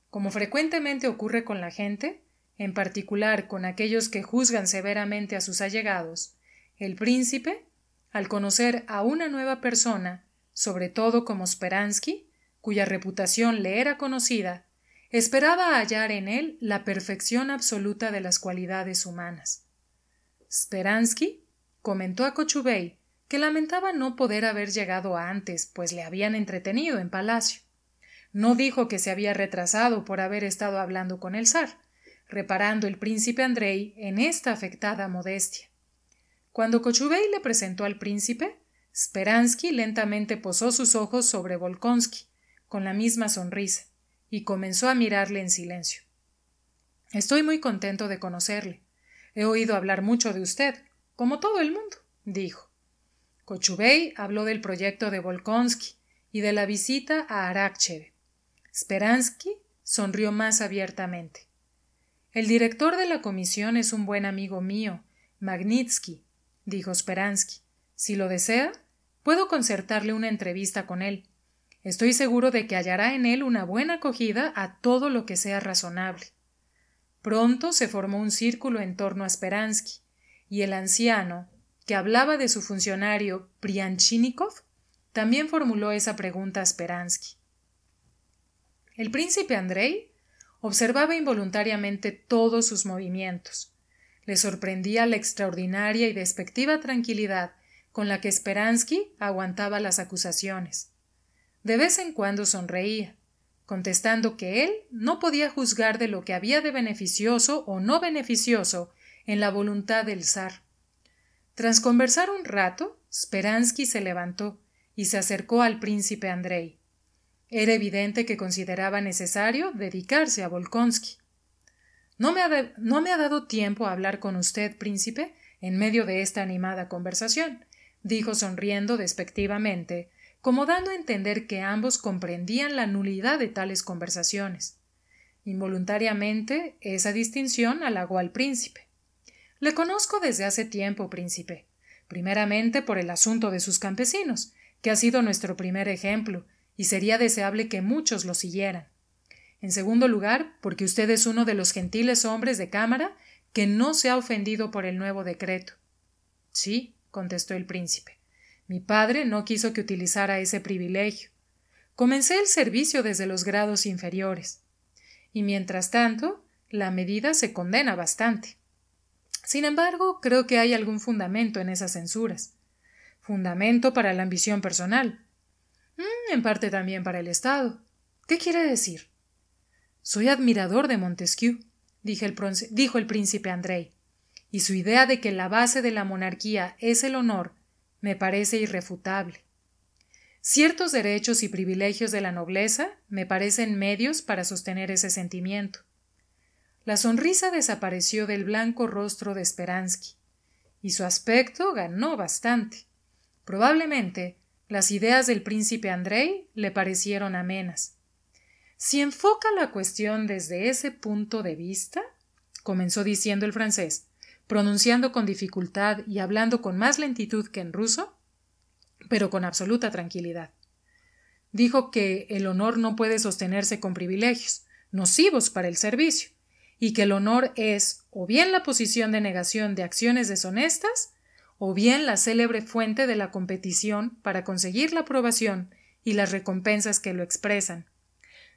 S1: Como frecuentemente ocurre con la gente, en particular con aquellos que juzgan severamente a sus allegados, el príncipe, al conocer a una nueva persona, sobre todo como Speransky, cuya reputación le era conocida, Esperaba hallar en él la perfección absoluta de las cualidades humanas. Speransky comentó a Kochubey que lamentaba no poder haber llegado antes, pues le habían entretenido en palacio. No dijo que se había retrasado por haber estado hablando con el zar, reparando el príncipe Andrei en esta afectada modestia. Cuando Kochubey le presentó al príncipe, Speransky lentamente posó sus ojos sobre Volkonsky, con la misma sonrisa y comenzó a mirarle en silencio. Estoy muy contento de conocerle. He oído hablar mucho de usted, como todo el mundo, dijo. Kochubey habló del proyecto de Volkonsky y de la visita a Arakcheve. Speransky sonrió más abiertamente. El director de la comisión es un buen amigo mío, Magnitsky, dijo Speransky. Si lo desea, puedo concertarle una entrevista con él. Estoy seguro de que hallará en él una buena acogida a todo lo que sea razonable. Pronto se formó un círculo en torno a Speransky, y el anciano, que hablaba de su funcionario Prianchinikov, también formuló esa pregunta a Speransky. El príncipe Andrei observaba involuntariamente todos sus movimientos. Le sorprendía la extraordinaria y despectiva tranquilidad con la que Speransky aguantaba las acusaciones. De vez en cuando sonreía, contestando que él no podía juzgar de lo que había de beneficioso o no beneficioso en la voluntad del zar. Tras conversar un rato, Speransky se levantó y se acercó al príncipe Andrei. Era evidente que consideraba necesario dedicarse a Volkonsky. No me, ha no me ha dado tiempo a hablar con usted, príncipe, en medio de esta animada conversación, dijo sonriendo despectivamente, como dando a entender que ambos comprendían la nulidad de tales conversaciones. Involuntariamente esa distinción halagó al príncipe. Le conozco desde hace tiempo, príncipe, primeramente por el asunto de sus campesinos, que ha sido nuestro primer ejemplo, y sería deseable que muchos lo siguieran. En segundo lugar, porque usted es uno de los gentiles hombres de Cámara que no se ha ofendido por el nuevo decreto. Sí, contestó el príncipe. Mi padre no quiso que utilizara ese privilegio. Comencé el servicio desde los grados inferiores. Y mientras tanto, la medida se condena bastante. Sin embargo, creo que hay algún fundamento en esas censuras. Fundamento para la ambición personal. Mm, en parte también para el Estado. ¿Qué quiere decir? Soy admirador de Montesquieu, dijo el, dijo el príncipe Andrei, y su idea de que la base de la monarquía es el honor me parece irrefutable. Ciertos derechos y privilegios de la nobleza me parecen medios para sostener ese sentimiento. La sonrisa desapareció del blanco rostro de Speransky, y su aspecto ganó bastante. Probablemente las ideas del príncipe Andrei le parecieron amenas. Si enfoca la cuestión desde ese punto de vista, comenzó diciendo el francés, pronunciando con dificultad y hablando con más lentitud que en ruso, pero con absoluta tranquilidad. Dijo que el honor no puede sostenerse con privilegios, nocivos para el servicio, y que el honor es o bien la posición de negación de acciones deshonestas, o bien la célebre fuente de la competición para conseguir la aprobación y las recompensas que lo expresan.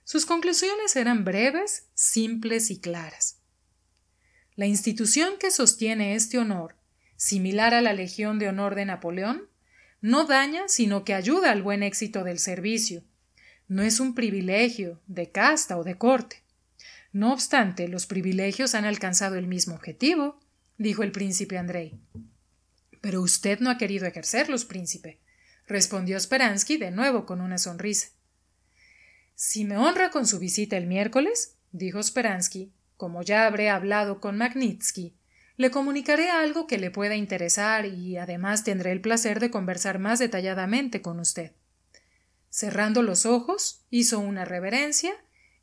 S1: Sus conclusiones eran breves, simples y claras. La institución que sostiene este honor, similar a la Legión de Honor de Napoleón, no daña, sino que ayuda al buen éxito del servicio. No es un privilegio de casta o de corte. No obstante, los privilegios han alcanzado el mismo objetivo, dijo el príncipe Andrei. Pero usted no ha querido ejercerlos, príncipe, respondió Speransky de nuevo con una sonrisa. Si me honra con su visita el miércoles, dijo Speransky, como ya habré hablado con Magnitsky, le comunicaré algo que le pueda interesar y además tendré el placer de conversar más detalladamente con usted. Cerrando los ojos, hizo una reverencia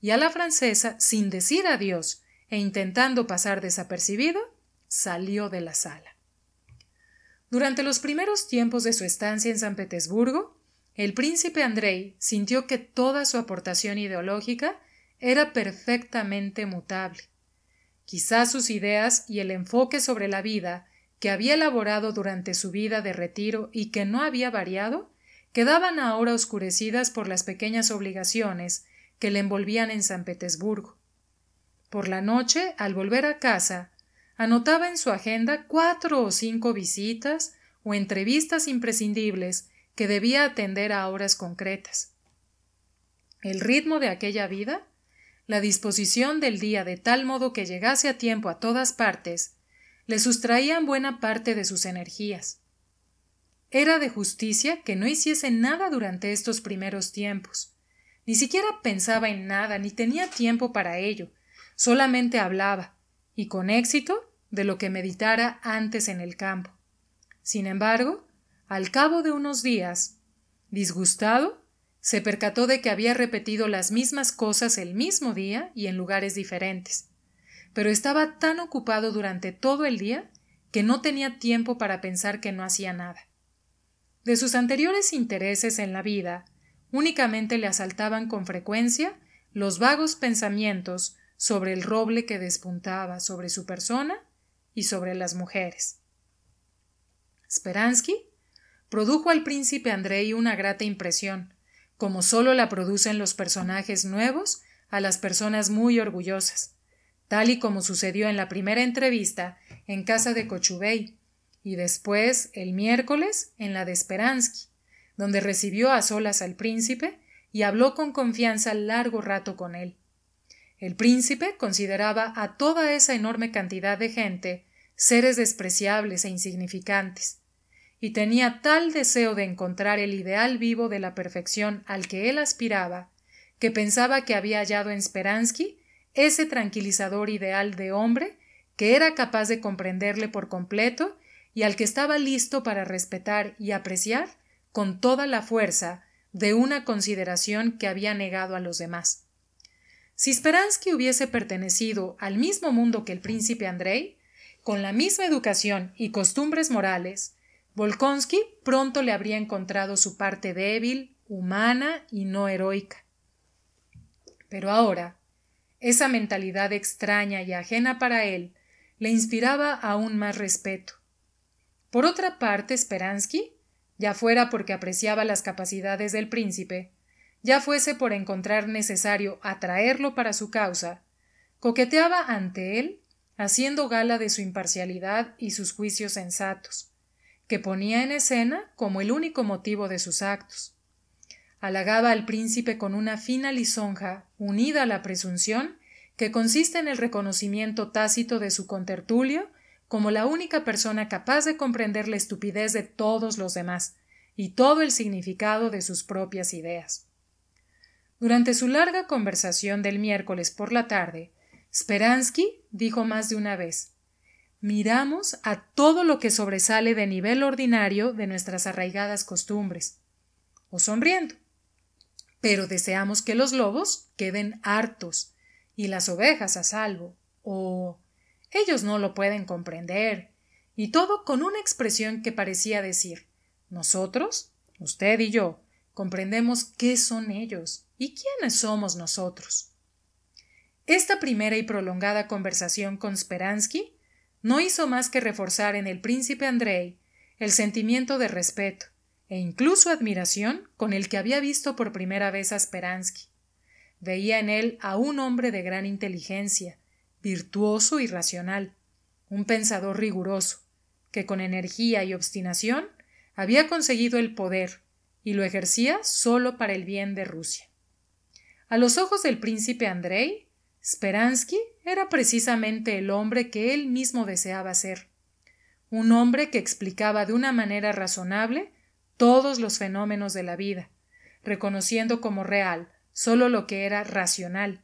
S1: y a la francesa, sin decir adiós e intentando pasar desapercibido, salió de la sala. Durante los primeros tiempos de su estancia en San Petersburgo, el príncipe Andrei sintió que toda su aportación ideológica era perfectamente mutable Quizás sus ideas y el enfoque sobre la vida que había elaborado durante su vida de retiro y que no había variado, quedaban ahora oscurecidas por las pequeñas obligaciones que le envolvían en San Petersburgo. Por la noche, al volver a casa, anotaba en su agenda cuatro o cinco visitas o entrevistas imprescindibles que debía atender a horas concretas. El ritmo de aquella vida la disposición del día de tal modo que llegase a tiempo a todas partes, le sustraían buena parte de sus energías. Era de justicia que no hiciese nada durante estos primeros tiempos. Ni siquiera pensaba en nada, ni tenía tiempo para ello, solamente hablaba, y con éxito, de lo que meditara antes en el campo. Sin embargo, al cabo de unos días, disgustado, se percató de que había repetido las mismas cosas el mismo día y en lugares diferentes, pero estaba tan ocupado durante todo el día que no tenía tiempo para pensar que no hacía nada. De sus anteriores intereses en la vida, únicamente le asaltaban con frecuencia los vagos pensamientos sobre el roble que despuntaba sobre su persona y sobre las mujeres. Speransky produjo al príncipe Andrei una grata impresión, como solo la producen los personajes nuevos a las personas muy orgullosas, tal y como sucedió en la primera entrevista en casa de Cochubey y después el miércoles en la de Speransky, donde recibió a solas al príncipe y habló con confianza largo rato con él. El príncipe consideraba a toda esa enorme cantidad de gente seres despreciables e insignificantes, y tenía tal deseo de encontrar el ideal vivo de la perfección al que él aspiraba, que pensaba que había hallado en Speransky ese tranquilizador ideal de hombre que era capaz de comprenderle por completo y al que estaba listo para respetar y apreciar con toda la fuerza de una consideración que había negado a los demás. Si Speransky hubiese pertenecido al mismo mundo que el príncipe Andrei, con la misma educación y costumbres morales, Volkonsky pronto le habría encontrado su parte débil, humana y no heroica. Pero ahora, esa mentalidad extraña y ajena para él le inspiraba aún más respeto. Por otra parte, Speransky, ya fuera porque apreciaba las capacidades del príncipe, ya fuese por encontrar necesario atraerlo para su causa, coqueteaba ante él, haciendo gala de su imparcialidad y sus juicios sensatos que ponía en escena como el único motivo de sus actos. Halagaba al príncipe con una fina lisonja unida a la presunción que consiste en el reconocimiento tácito de su contertulio como la única persona capaz de comprender la estupidez de todos los demás y todo el significado de sus propias ideas. Durante su larga conversación del miércoles por la tarde, Speransky dijo más de una vez miramos a todo lo que sobresale de nivel ordinario de nuestras arraigadas costumbres, o sonriendo. Pero deseamos que los lobos queden hartos y las ovejas a salvo, o ellos no lo pueden comprender, y todo con una expresión que parecía decir nosotros, usted y yo, comprendemos qué son ellos y quiénes somos nosotros. Esta primera y prolongada conversación con Speransky no hizo más que reforzar en el príncipe Andrei el sentimiento de respeto e incluso admiración con el que había visto por primera vez a Speransky. Veía en él a un hombre de gran inteligencia, virtuoso y racional, un pensador riguroso, que con energía y obstinación había conseguido el poder y lo ejercía solo para el bien de Rusia. A los ojos del príncipe Andrei, Speransky era precisamente el hombre que él mismo deseaba ser, un hombre que explicaba de una manera razonable todos los fenómenos de la vida, reconociendo como real solo lo que era racional,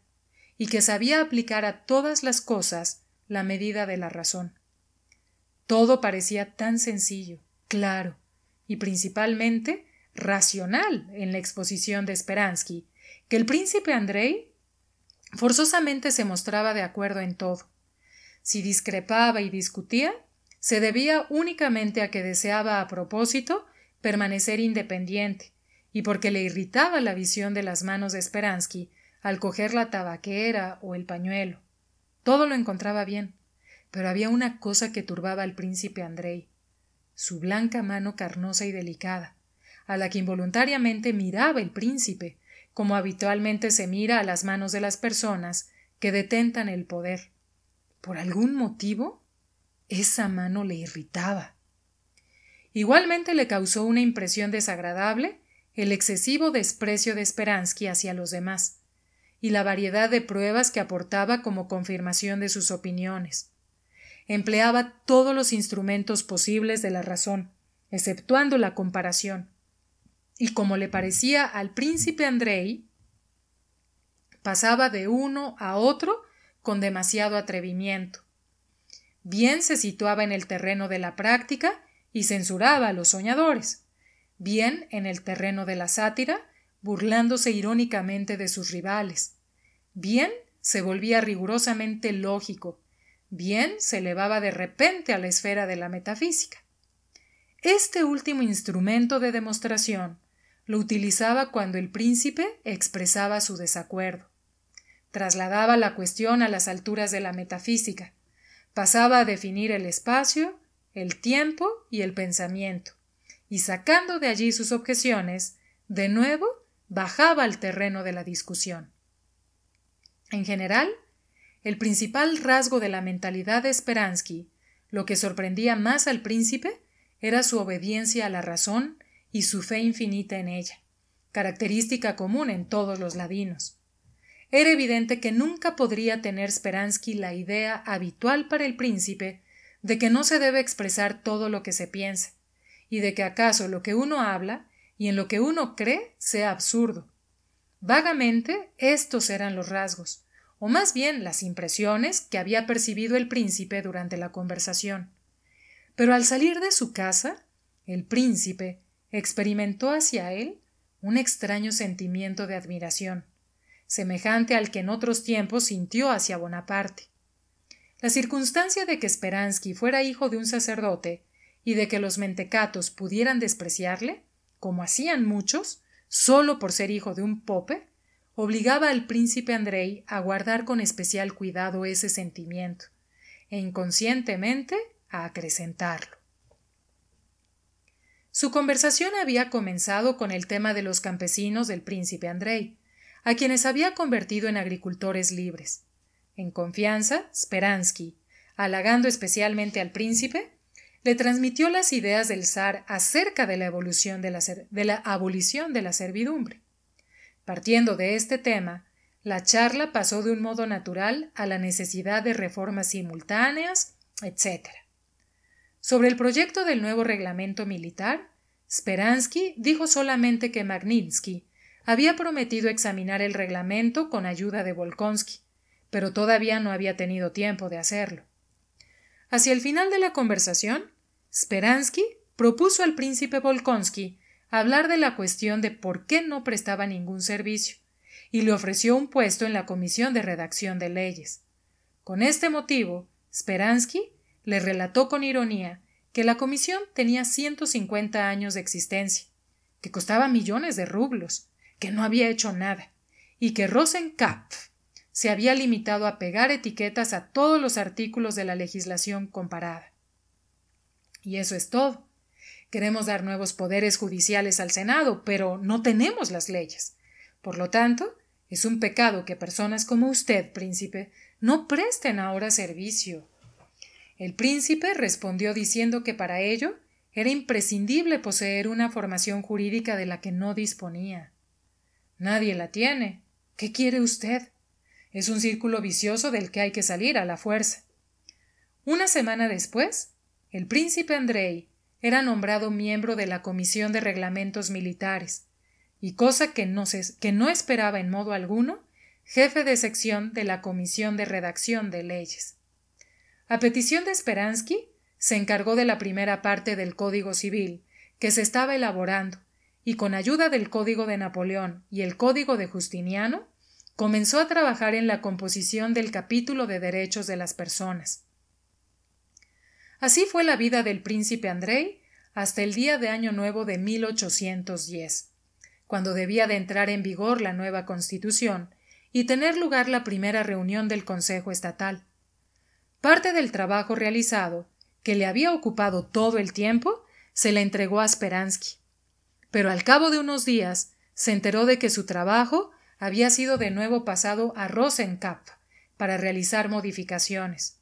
S1: y que sabía aplicar a todas las cosas la medida de la razón. Todo parecía tan sencillo, claro, y principalmente racional en la exposición de Speransky, que el príncipe Andrei Forzosamente se mostraba de acuerdo en todo. Si discrepaba y discutía, se debía únicamente a que deseaba a propósito permanecer independiente, y porque le irritaba la visión de las manos de Speransky al coger la tabaquera o el pañuelo. Todo lo encontraba bien, pero había una cosa que turbaba al príncipe Andrei su blanca mano carnosa y delicada, a la que involuntariamente miraba el príncipe, como habitualmente se mira a las manos de las personas que detentan el poder. Por algún motivo, esa mano le irritaba. Igualmente le causó una impresión desagradable el excesivo desprecio de Speransky hacia los demás y la variedad de pruebas que aportaba como confirmación de sus opiniones. Empleaba todos los instrumentos posibles de la razón, exceptuando la comparación, y como le parecía al príncipe Andrei, pasaba de uno a otro con demasiado atrevimiento. Bien se situaba en el terreno de la práctica y censuraba a los soñadores, bien en el terreno de la sátira, burlándose irónicamente de sus rivales, bien se volvía rigurosamente lógico, bien se elevaba de repente a la esfera de la metafísica. Este último instrumento de demostración lo utilizaba cuando el príncipe expresaba su desacuerdo. Trasladaba la cuestión a las alturas de la metafísica. Pasaba a definir el espacio, el tiempo y el pensamiento. Y sacando de allí sus objeciones, de nuevo bajaba al terreno de la discusión. En general, el principal rasgo de la mentalidad de Speransky, lo que sorprendía más al príncipe, era su obediencia a la razón y su fe infinita en ella, característica común en todos los ladinos. Era evidente que nunca podría tener Speransky la idea habitual para el príncipe de que no se debe expresar todo lo que se piensa, y de que acaso lo que uno habla y en lo que uno cree sea absurdo. Vagamente estos eran los rasgos, o más bien las impresiones que había percibido el príncipe durante la conversación. Pero al salir de su casa, el príncipe, experimentó hacia él un extraño sentimiento de admiración, semejante al que en otros tiempos sintió hacia Bonaparte. La circunstancia de que Speransky fuera hijo de un sacerdote y de que los mentecatos pudieran despreciarle, como hacían muchos, solo por ser hijo de un pope, obligaba al príncipe Andrei a guardar con especial cuidado ese sentimiento, e inconscientemente a acrecentarlo. Su conversación había comenzado con el tema de los campesinos del príncipe Andrei, a quienes había convertido en agricultores libres. En confianza, Speransky, halagando especialmente al príncipe, le transmitió las ideas del zar acerca de la, evolución de la, de abolición de la servidumbre. Partiendo de este tema, la charla pasó de un modo natural a la necesidad de reformas simultáneas, etc. Sobre el proyecto del nuevo reglamento militar, Speransky dijo solamente que Magnitsky había prometido examinar el reglamento con ayuda de Volkonsky, pero todavía no había tenido tiempo de hacerlo. Hacia el final de la conversación, Speransky propuso al príncipe Volkonsky hablar de la cuestión de por qué no prestaba ningún servicio, y le ofreció un puesto en la comisión de redacción de leyes. Con este motivo, Speransky le relató con ironía que la comisión tenía 150 años de existencia, que costaba millones de rublos, que no había hecho nada, y que Rosenkopf se había limitado a pegar etiquetas a todos los artículos de la legislación comparada. Y eso es todo. Queremos dar nuevos poderes judiciales al Senado, pero no tenemos las leyes. Por lo tanto, es un pecado que personas como usted, príncipe, no presten ahora servicio el príncipe respondió diciendo que para ello era imprescindible poseer una formación jurídica de la que no disponía. Nadie la tiene. ¿Qué quiere usted? Es un círculo vicioso del que hay que salir a la fuerza. Una semana después, el príncipe Andrei era nombrado miembro de la Comisión de Reglamentos Militares, y cosa que no, que no esperaba en modo alguno, jefe de sección de la Comisión de Redacción de Leyes. A petición de Speransky, se encargó de la primera parte del Código Civil, que se estaba elaborando, y con ayuda del Código de Napoleón y el Código de Justiniano, comenzó a trabajar en la composición del capítulo de derechos de las personas. Así fue la vida del príncipe Andrei hasta el día de Año Nuevo de 1810, cuando debía de entrar en vigor la nueva Constitución y tener lugar la primera reunión del Consejo Estatal. Parte del trabajo realizado, que le había ocupado todo el tiempo, se la entregó a Speransky. Pero al cabo de unos días se enteró de que su trabajo había sido de nuevo pasado a Rosenkapp para realizar modificaciones.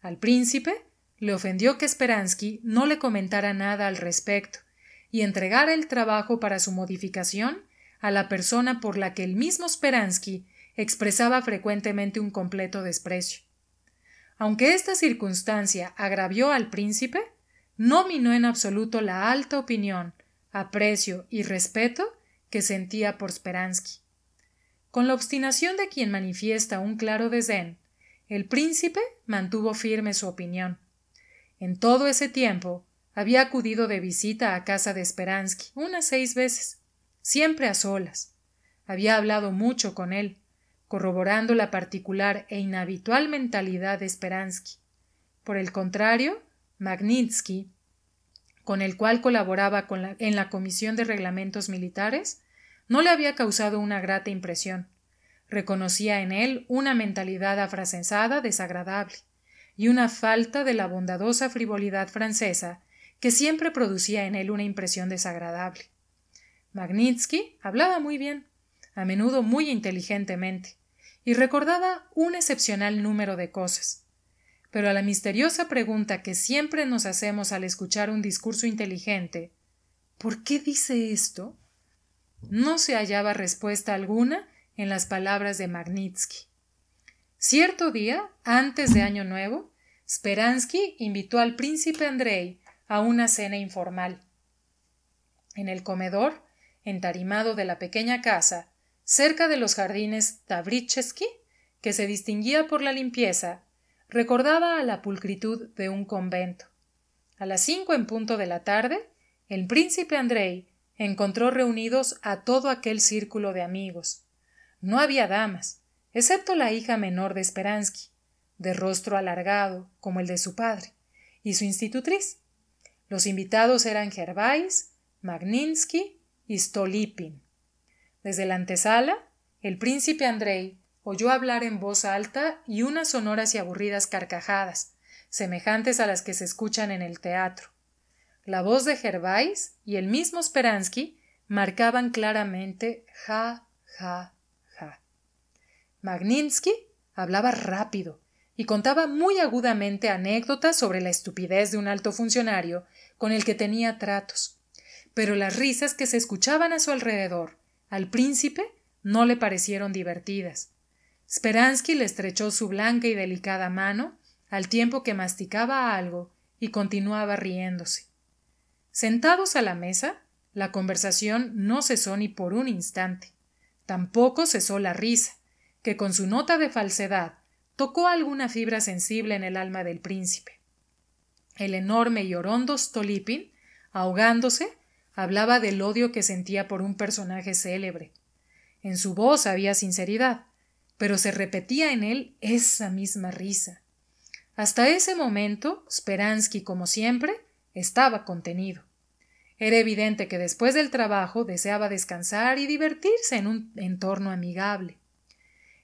S1: Al príncipe le ofendió que Speransky no le comentara nada al respecto y entregara el trabajo para su modificación a la persona por la que el mismo Speransky expresaba frecuentemente un completo desprecio. Aunque esta circunstancia agravió al príncipe, no minó en absoluto la alta opinión, aprecio y respeto que sentía por Speransky. Con la obstinación de quien manifiesta un claro desdén, el príncipe mantuvo firme su opinión. En todo ese tiempo había acudido de visita a casa de Speransky unas seis veces, siempre a solas. Había hablado mucho con él, corroborando la particular e inhabitual mentalidad de Speransky. Por el contrario, Magnitsky, con el cual colaboraba en la Comisión de Reglamentos Militares, no le había causado una grata impresión. Reconocía en él una mentalidad afrasensada desagradable y una falta de la bondadosa frivolidad francesa que siempre producía en él una impresión desagradable. Magnitsky hablaba muy bien, a menudo muy inteligentemente, y recordaba un excepcional número de cosas. Pero a la misteriosa pregunta que siempre nos hacemos al escuchar un discurso inteligente ¿Por qué dice esto? no se hallaba respuesta alguna en las palabras de Magnitsky. Cierto día, antes de Año Nuevo, Speransky invitó al príncipe Andrei a una cena informal. En el comedor, entarimado de la pequeña casa, cerca de los jardines Tabricheski, que se distinguía por la limpieza, recordaba a la pulcritud de un convento. A las cinco en punto de la tarde, el príncipe Andrei encontró reunidos a todo aquel círculo de amigos. No había damas, excepto la hija menor de Speransky, de rostro alargado como el de su padre, y su institutriz. Los invitados eran Gervais, Magninsky y Stolipin. Desde la antesala, el príncipe Andrei oyó hablar en voz alta y unas sonoras y aburridas carcajadas, semejantes a las que se escuchan en el teatro. La voz de Gervais y el mismo Speransky marcaban claramente ja, ja, ja. Magninsky hablaba rápido y contaba muy agudamente anécdotas sobre la estupidez de un alto funcionario con el que tenía tratos, pero las risas que se escuchaban a su alrededor al príncipe no le parecieron divertidas. Speransky le estrechó su blanca y delicada mano al tiempo que masticaba algo y continuaba riéndose. Sentados a la mesa, la conversación no cesó ni por un instante. Tampoco cesó la risa, que con su nota de falsedad tocó alguna fibra sensible en el alma del príncipe. El enorme y orondo Stolipin, ahogándose, Hablaba del odio que sentía por un personaje célebre. En su voz había sinceridad, pero se repetía en él esa misma risa. Hasta ese momento, Speransky, como siempre, estaba contenido. Era evidente que después del trabajo deseaba descansar y divertirse en un entorno amigable.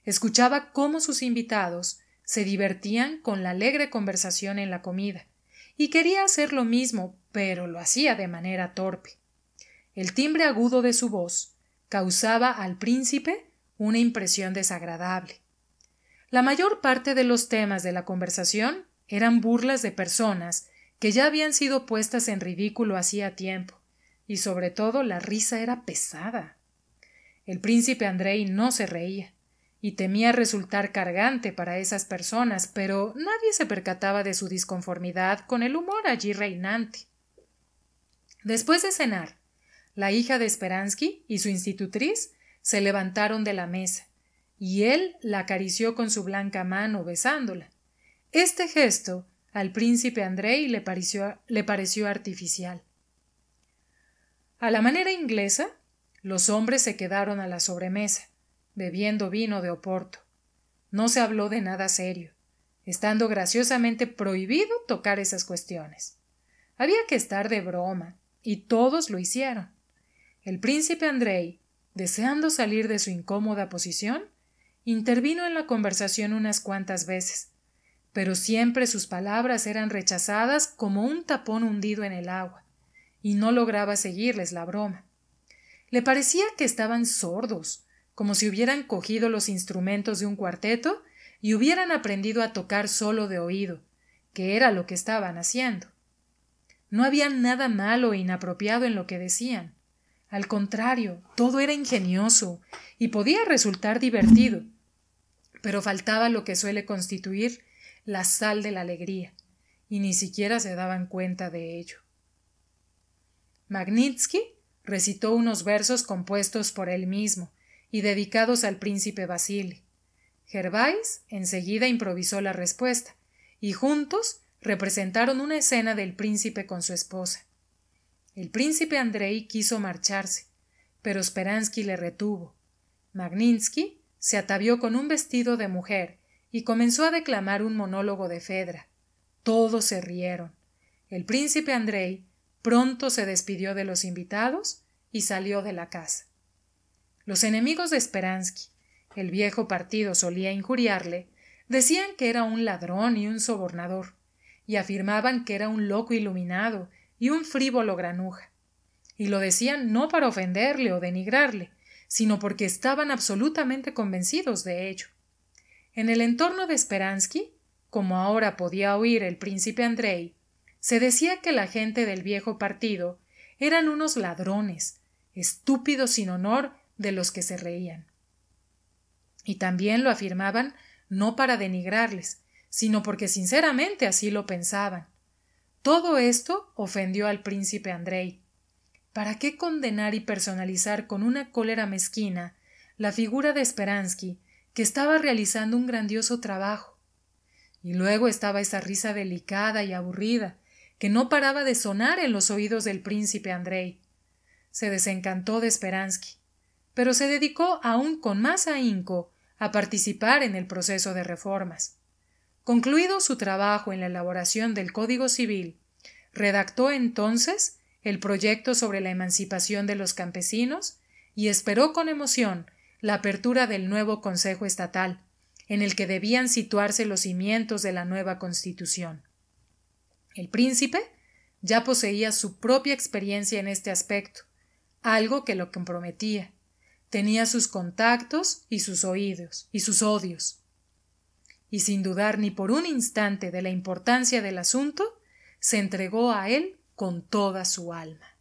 S1: Escuchaba cómo sus invitados se divertían con la alegre conversación en la comida, y quería hacer lo mismo, pero lo hacía de manera torpe. El timbre agudo de su voz causaba al príncipe una impresión desagradable. La mayor parte de los temas de la conversación eran burlas de personas que ya habían sido puestas en ridículo hacía tiempo, y sobre todo la risa era pesada. El príncipe Andrei no se reía, y temía resultar cargante para esas personas, pero nadie se percataba de su disconformidad con el humor allí reinante. Después de cenar, la hija de Speransky y su institutriz se levantaron de la mesa, y él la acarició con su blanca mano besándola. Este gesto al príncipe Andrei le pareció, le pareció artificial. A la manera inglesa, los hombres se quedaron a la sobremesa, bebiendo vino de Oporto. No se habló de nada serio, estando graciosamente prohibido tocar esas cuestiones. Había que estar de broma, y todos lo hicieron. El príncipe Andrei, deseando salir de su incómoda posición, intervino en la conversación unas cuantas veces, pero siempre sus palabras eran rechazadas como un tapón hundido en el agua, y no lograba seguirles la broma. Le parecía que estaban sordos, como si hubieran cogido los instrumentos de un cuarteto y hubieran aprendido a tocar solo de oído, que era lo que estaban haciendo. No había nada malo e inapropiado en lo que decían, al contrario, todo era ingenioso y podía resultar divertido, pero faltaba lo que suele constituir la sal de la alegría, y ni siquiera se daban cuenta de ello. Magnitsky recitó unos versos compuestos por él mismo y dedicados al príncipe Basile. Gervais enseguida improvisó la respuesta, y juntos representaron una escena del príncipe con su esposa. El príncipe Andrei quiso marcharse, pero Speransky le retuvo. Magninsky se atavió con un vestido de mujer y comenzó a declamar un monólogo de Fedra. Todos se rieron. El príncipe Andrei pronto se despidió de los invitados y salió de la casa. Los enemigos de Speransky, el viejo partido solía injuriarle, decían que era un ladrón y un sobornador, y afirmaban que era un loco iluminado y un frívolo granuja. Y lo decían no para ofenderle o denigrarle, sino porque estaban absolutamente convencidos de ello. En el entorno de Speransky, como ahora podía oír el príncipe Andrei, se decía que la gente del viejo partido eran unos ladrones, estúpidos sin honor de los que se reían. Y también lo afirmaban no para denigrarles, sino porque sinceramente así lo pensaban, todo esto ofendió al príncipe Andrei. ¿Para qué condenar y personalizar con una cólera mezquina la figura de Speransky, que estaba realizando un grandioso trabajo? Y luego estaba esa risa delicada y aburrida, que no paraba de sonar en los oídos del príncipe Andrei. Se desencantó de Esperansky, pero se dedicó aún con más ahínco a participar en el proceso de reformas. Concluido su trabajo en la elaboración del Código Civil, redactó entonces el proyecto sobre la emancipación de los campesinos y esperó con emoción la apertura del nuevo Consejo Estatal, en el que debían situarse los cimientos de la nueva Constitución. El príncipe ya poseía su propia experiencia en este aspecto, algo que lo comprometía. Tenía sus contactos y sus oídos y sus odios y sin dudar ni por un instante de la importancia del asunto, se entregó a él con toda su alma.